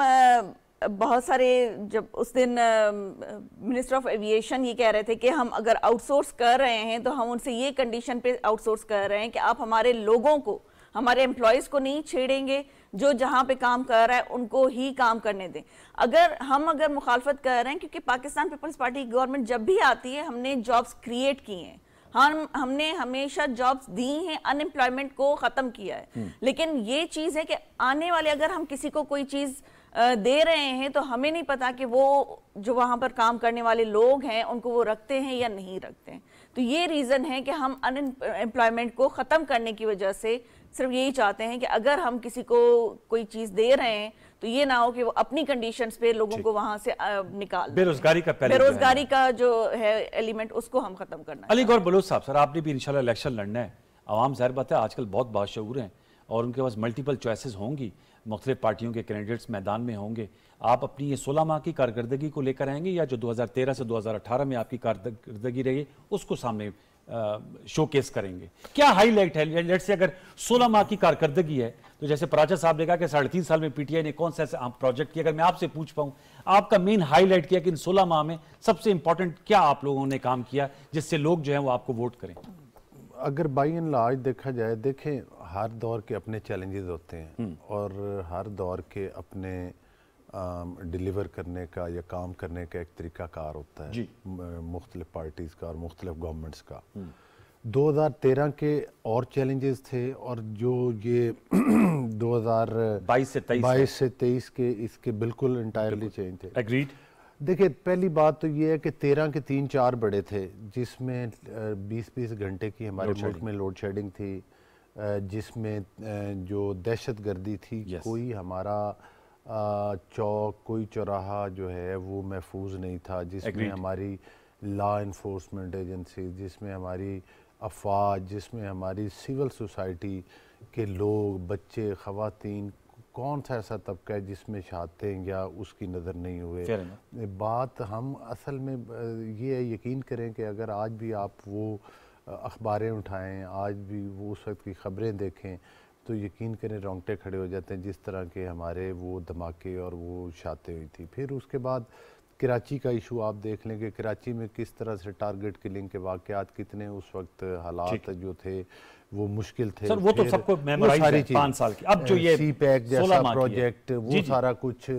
बहुत सारे जब उस दिन मिनिस्टर ऑफ एविएशन ये कह रहे थे कि हम अगर आउटसोर्स कर रहे हैं तो हम उनसे ये कंडीशन पे आउटसोर्स कर रहे हैं कि आप हमारे लोगों को हमारे एम्प्लॉयज़ को नहीं छेड़ेंगे जो जहाँ पे काम कर रहा है उनको ही काम करने दें अगर हम अगर मुखालफत कर रहे हैं क्योंकि पाकिस्तान पीपल्स पार्टी की गवर्नमेंट जब भी आती है हमने जॉब्स क्रिएट किए हैं हम हमने हमेशा जॉब्स दी हैं अनएम्प्लॉयमेंट को ख़त्म किया है हम्म। लेकिन ये चीज़ है कि आने वाले अगर हम किसी को कोई चीज़ दे रहे हैं तो हमें नहीं पता कि वो जो वहाँ पर काम करने वाले लोग हैं उनको वो रखते हैं या नहीं रखते हैं तो ये रीज़न है कि हम अनएम्प्लॉयमेंट को ख़त्म करने की वजह से सिर्फ यही चाहते हैं कि अगर हम किसी को कोई चीज़ दे रहे हैं तो ये ना हो कि वो अपनी कंडीशंस पे लोगों को वहां से निकाल
बेरोजगारी का बेरोजगारी
का जो है एलिमेंट उसको हम खत्म करना अली
गौर बलोच साहब सर आपने भी इनशाला इलेक्शन लड़ना है आवाम जहर बात है आजकल बहुत बाशूर हैं और उनके पास मल्टीपल चॉइसेस होंगी मुख्तलिफ पार्टियों के कैंडिडेट्स मैदान में होंगे आप अपनी ये सोलह माह की कारकर्दगी को लेकर आएंगे या जो 2013 से 2018 में आपकी कारकर्दगी रही उसको सामने शोकेस करेंगे क्या हाईलाइट है लेट से अगर 16 माह की कारकर्दगी है तो जैसे प्राचा साहब ने कहा कि साढ़े तीन साल में पीटीआई ने कौन सा ऐसा प्रोजेक्ट किया अगर मैं आपसे पूछ पाऊं आपका मेन हाईलाइट किया कि इन 16 माह में सबसे इंपॉर्टेंट क्या आप लोगों ने काम किया जिससे लोग जो है वो आपको वोट करें
अगर बाई एंड लार्ज देखा जाए देखें हर दौर के अपने चैलेंजेस होते हैं हम्म। और हर दौर के अपने डिलीवर um, करने का या काम करने का एक तरीक़ाकार होता है मुख्तलि मुख्तलिफ पार्टीज़ का और मुख्तलि गवर्नमेंट्स का 2013 हम्म। के और चैलेंजेस थे और जो ये 2022 से 23 बाईस से 23 के इसके बिल्कुल इंटायरली चेंज थे एग्रीड देखिए पहली बात तो ये है कि तेरह के तीन चार बड़े थे जिसमें बीस बीस घंटे की हमारे मुल्क में लोड शेडिंग थी जिसमें जो दहशत गर्दी थी yes. कोई हमारा चौक कोई चौराहा जो है वो महफूज नहीं था जिसमें हमारी लॉ इन्फोर्समेंट एजेंसी जिसमें हमारी अफवाज जिसमें हमारी सिविल सोसाइटी के लोग बच्चे खातन कौन सा ऐसा तबका है जिसमें शहादतें या उसकी नज़र नहीं हुए बात हम असल में ये यकीन करें कि अगर आज भी आप वो अखबारें उठाएं आज भी वो उस वक्त की खबरें देखें तो यकीन करें रोंगटे खड़े हो जाते हैं जिस तरह के हमारे वो धमाके और वो शातें हुई थी फिर उसके बाद कराची का इशू आप देख लें कि कराची में किस तरह से टारगेट किलिंग के वाक़ कितने उस वक्त हालात जो थे वो मुश्किल थे सर वो तो सबको सारी पाँच साल की अब जो ये सी पैक जैसा प्रोजेक्ट वो सारा कुछ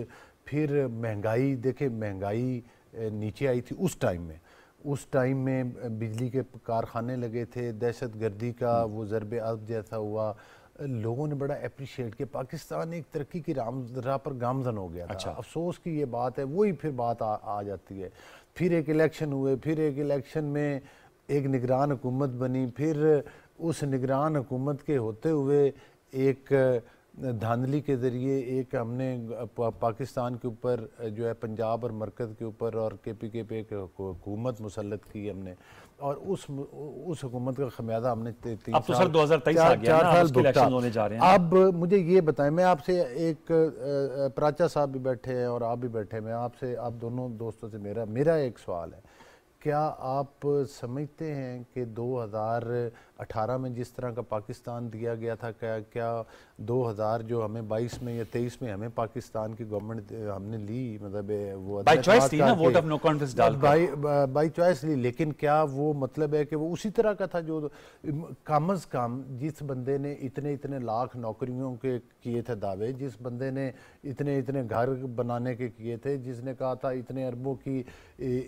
फिर महंगाई देखे महंगाई नीचे आई थी उस टाइम में उस टाइम में बिजली के कारखाने लगे थे दहशत गर्दी का हम्म। वो ज़रब अब जैसा हुआ लोगों ने बड़ा अप्रिशिएट किया पाकिस्तान एक तरक्की की राह पर गामजन हो गया अच्छा अफसोस की ये बात है वही फिर बात आ, आ जाती है फिर एक इलेक्शन हुए फिर एक इलेक्शन में एक निगरान हुकूमत बनी फिर उस निगरान हुकूमत के होते हुए एक धांधली के ज़रिए एक हमने पाकिस्तान के ऊपर जो है पंजाब और मरकज़ के ऊपर और के पी के पे एक हुकूमत मुसलत की हमने और उस उस हुकूमत का खमियाजा हमने तीन अब तो सर 2023 आ गया चार साल होने जा रहे हैं अब मुझे ये बताएं मैं आपसे एक प्राचा साहब भी बैठे हैं और आप भी बैठे मैं आपसे आप दोनों दोस्तों से मेरा मेरा एक सवाल है क्या आप समझते हैं कि हजार 2018 में जिस तरह का पाकिस्तान दिया गया था क्या क्या 2000 जो हमें 22 में या 23 में हमें पाकिस्तान की गवर्नमेंट हमने ली मतलब वो बाय चॉइस थी ना वोट ऑफ नो कॉन्फिडेंस डाल बाय बाय चॉइस ली लेकिन क्या वो मतलब है कि वो उसी तरह का था जो कम अज कम जिस बंदे ने इतने इतने लाख नौकरियों के किए थे दावे जिस बंदे ने इतने इतने घर बनाने के किए थे जिसने कहा था इतने अरबों की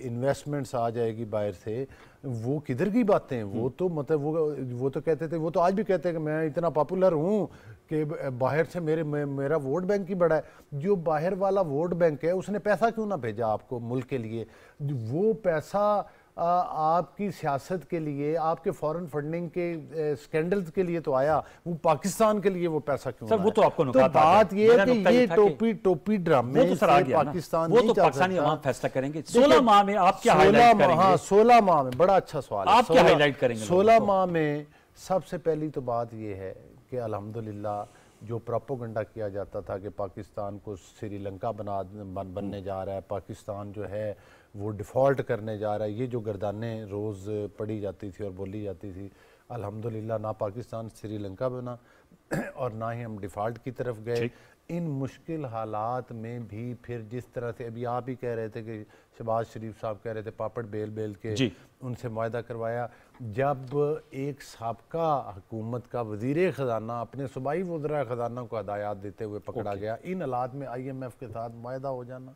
इन्वेस्टमेंट्स आ जाएगी बाहर से वो किधर की बातें हैं वो हम्म। तो मतलब वो वो तो कहते थे वो तो आज भी कहते हैं कि मैं इतना पॉपुलर हूँ कि बाहर से मेरे मे, मेरा वोट बैंक ही बड़ा है जो बाहर वाला वोट बैंक है उसने पैसा क्यों ना भेजा आपको मुल्क के लिए वो पैसा आपकी सियासत के लिए आपके फॉरेन फंडिंग के स्कैंडल्स के लिए तो आया वो पाकिस्तान के लिए वो पैसा क्यों सर वो तो आपको तो बात ये है कि ये टोपी टोपी ड्रामे तो सर पाकिस्तान वो तो पाकिस्तानी वहां फैसला करेंगे 16 माह में आप क्या सोलह माह हां 16 माह में बड़ा अच्छा सवाल आप क्या हाईलाइट करेंगे 16 माह में सबसे पहली तो बात ये है कि अल्हम्दुलिल्लाह जो प्रोपोगंडा किया जाता था कि पाकिस्तान को श्रीलंका बना बनने जा रहा है पाकिस्तान जो है वो डिफ़ॉल्ट करने जा रहा है ये जो गर्दाने रोज़ पढ़ी जाती थी और बोली जाती थी अल्हम्दुलिल्लाह ना पाकिस्तान श्रीलंका बना और ना ही हम डिफ़ॉल्ट की तरफ गए इन मुश्किल हालात में भी फिर जिस तरह से अभी आप ही कह रहे थे कि शहबाज शरीफ साहब कह रहे थे पापड़ बेल बेल के उनसे माहा करवाया जब एक सबका हुकूमत का वजीर ख़जाना अपने सूबाई वजरा ख़जाना को हदायत देते हुए पकड़ा गया इन हालात में आई एम एफ़ के साथ माहा हो जाना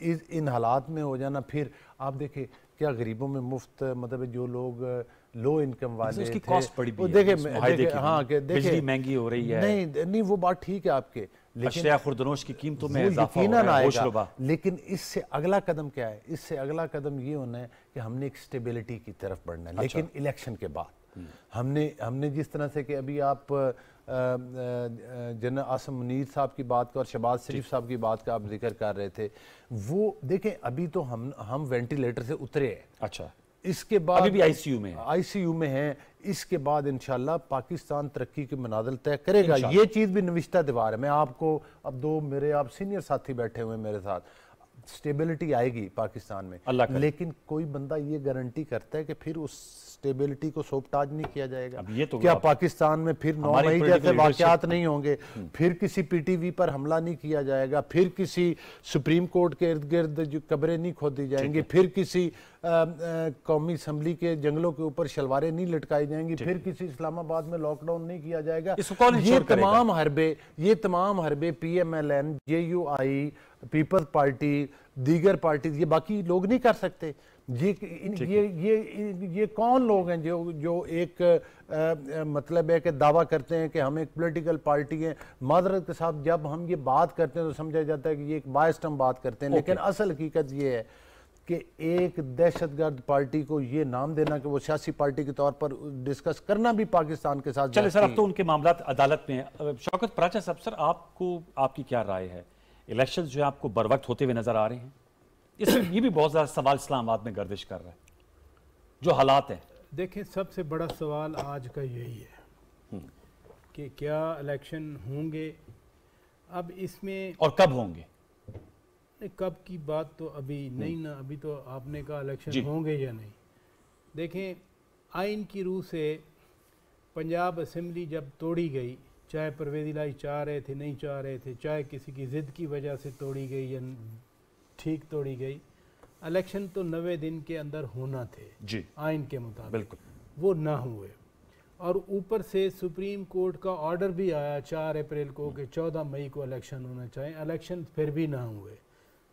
इस इन हालात में हो जाना फिर आप देखें क्या गरीबों में मुफ्त मतलब जो लोग लो इनकम वाले उसकी कॉस्ट पड़ी भी देखे, है, देखे, देखे हाँ के बिजली महंगी हो रही है नहीं नहीं वो बात ठीक है आपके लेकिन की कीमतों में आएगा लेकिन इससे अगला कदम क्या है इससे अगला कदम ये होना है कि हमने एक स्टेबिलिटी की तरफ बढ़ना है अच्छा। लेकिन इलेक्शन के बाद हम्म। हमने हमने जिस तरह से कि अभी आप जनरल आसम मुनीर साहब की बात का और शबाज शरीफ साहब की बात का आप जिक्र कर रहे थे वो देखें अभी तो हम हम वेंटिलेटर से उतरे हैं अच्छा इसके बाद अभी भी आईसीयू में आईसीयू में है इसके बाद इनशाला पाकिस्तान तरक्की के मनाजल तय करेगा ये चीज़ भी नविश्ता दीवार है मैं आपको अब दो मेरे आप सीनियर साथी बैठे हुए मेरे साथ स्टेबिलिटी आएगी पाकिस्तान में लेकिन कोई बंदा ये गारंटी करता है कि फिर उस स्टेबिलिटी को सोपटाज नहीं किया जाएगा ये तो क्या पाकिस्तान में फिर नौ मई जैसे वाकत नहीं होंगे हम्म। फिर किसी पीटीवी पर हमला नहीं किया जाएगा फिर किसी सुप्रीम कोर्ट के इर्द गिर्द जो कब्रें नहीं खोदी जाएंगी फिर किसी कौमी असम्बली के जंगलों के ऊपर शलवारें नहीं लटकाई जाएंगी फिर किसी इस्लामाबाद में लॉकडाउन नहीं किया जाएगा ये तमाम हरबे ये तमाम हरबे P M L N J U I Peoples Party दीगर पार्टी ये बाकी लोग नहीं कर सकते ये इन, ये ये ये कौन लोग हैं जो जो एक आ, मतलब है कि दावा करते हैं कि हम एक पॉलिटिकल पार्टी हैं माजरत के साथ जब हम ये बात करते हैं तो समझा जाता है कि ये एक बायस्ट हम बात करते हैं लेकिन असल हकीकत ये है कि एक दहशतगर्द पार्टी को ये नाम देना कि वो सियासी पार्टी के तौर पर डिस्कस करना भी पाकिस्तान के साथ चले सर अब तो
उनके मामला अदालत में है शौकत प्राचा साहब सर आपको आपकी क्या राय है इलेक्शन जो है आपको बर वक्त होते हुए नजर आ रहे हैं इस ये भी बहुत ज़्यादा सवाल इस्लामाबाद में गर्दिश कर रहा है जो हालात हैं
देखें सबसे बड़ा सवाल आज का यही है हम्म। कि क्या इलेक्शन होंगे अब इसमें
और कब होंगे
कब की बात तो अभी नहीं हम्म। ना अभी तो आपने कहा इलेक्शन होंगे या नहीं देखें आइन की रूह से पंजाब असम्बली जब तोड़ी गई चाहे परवेदी लाई चाह रहे थे नहीं चाह रहे थे चाहे किसी की ज़िद की वजह से तोड़ी गई या ठीक तोड़ी गई इलेक्शन तो नवे दिन के अंदर होना थे जी आइन के मुताबिक बिल्कुल वो ना हुए और ऊपर से सुप्रीम कोर्ट का ऑर्डर भी आया चार अप्रैल को कि चौदह मई को इलेक्शन होना चाहिए इलेक्शन फिर भी ना हुए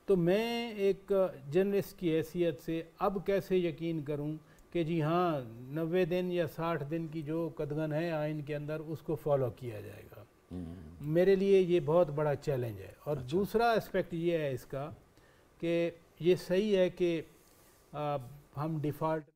तो मैं एक जर्नलिस्ट की हैसियत से अब कैसे यकीन करूं कि जी हाँ नबे दिन या साठ दिन की जो कदगन है आइन के अंदर उसको फॉलो किया जाएगा हम्म। मेरे लिए ये बहुत बड़ा चैलेंज है और अच्छा। दूसरा एस्पेक्ट ये है इसका कि ये सही है कि हम डिफ़ॉल्ट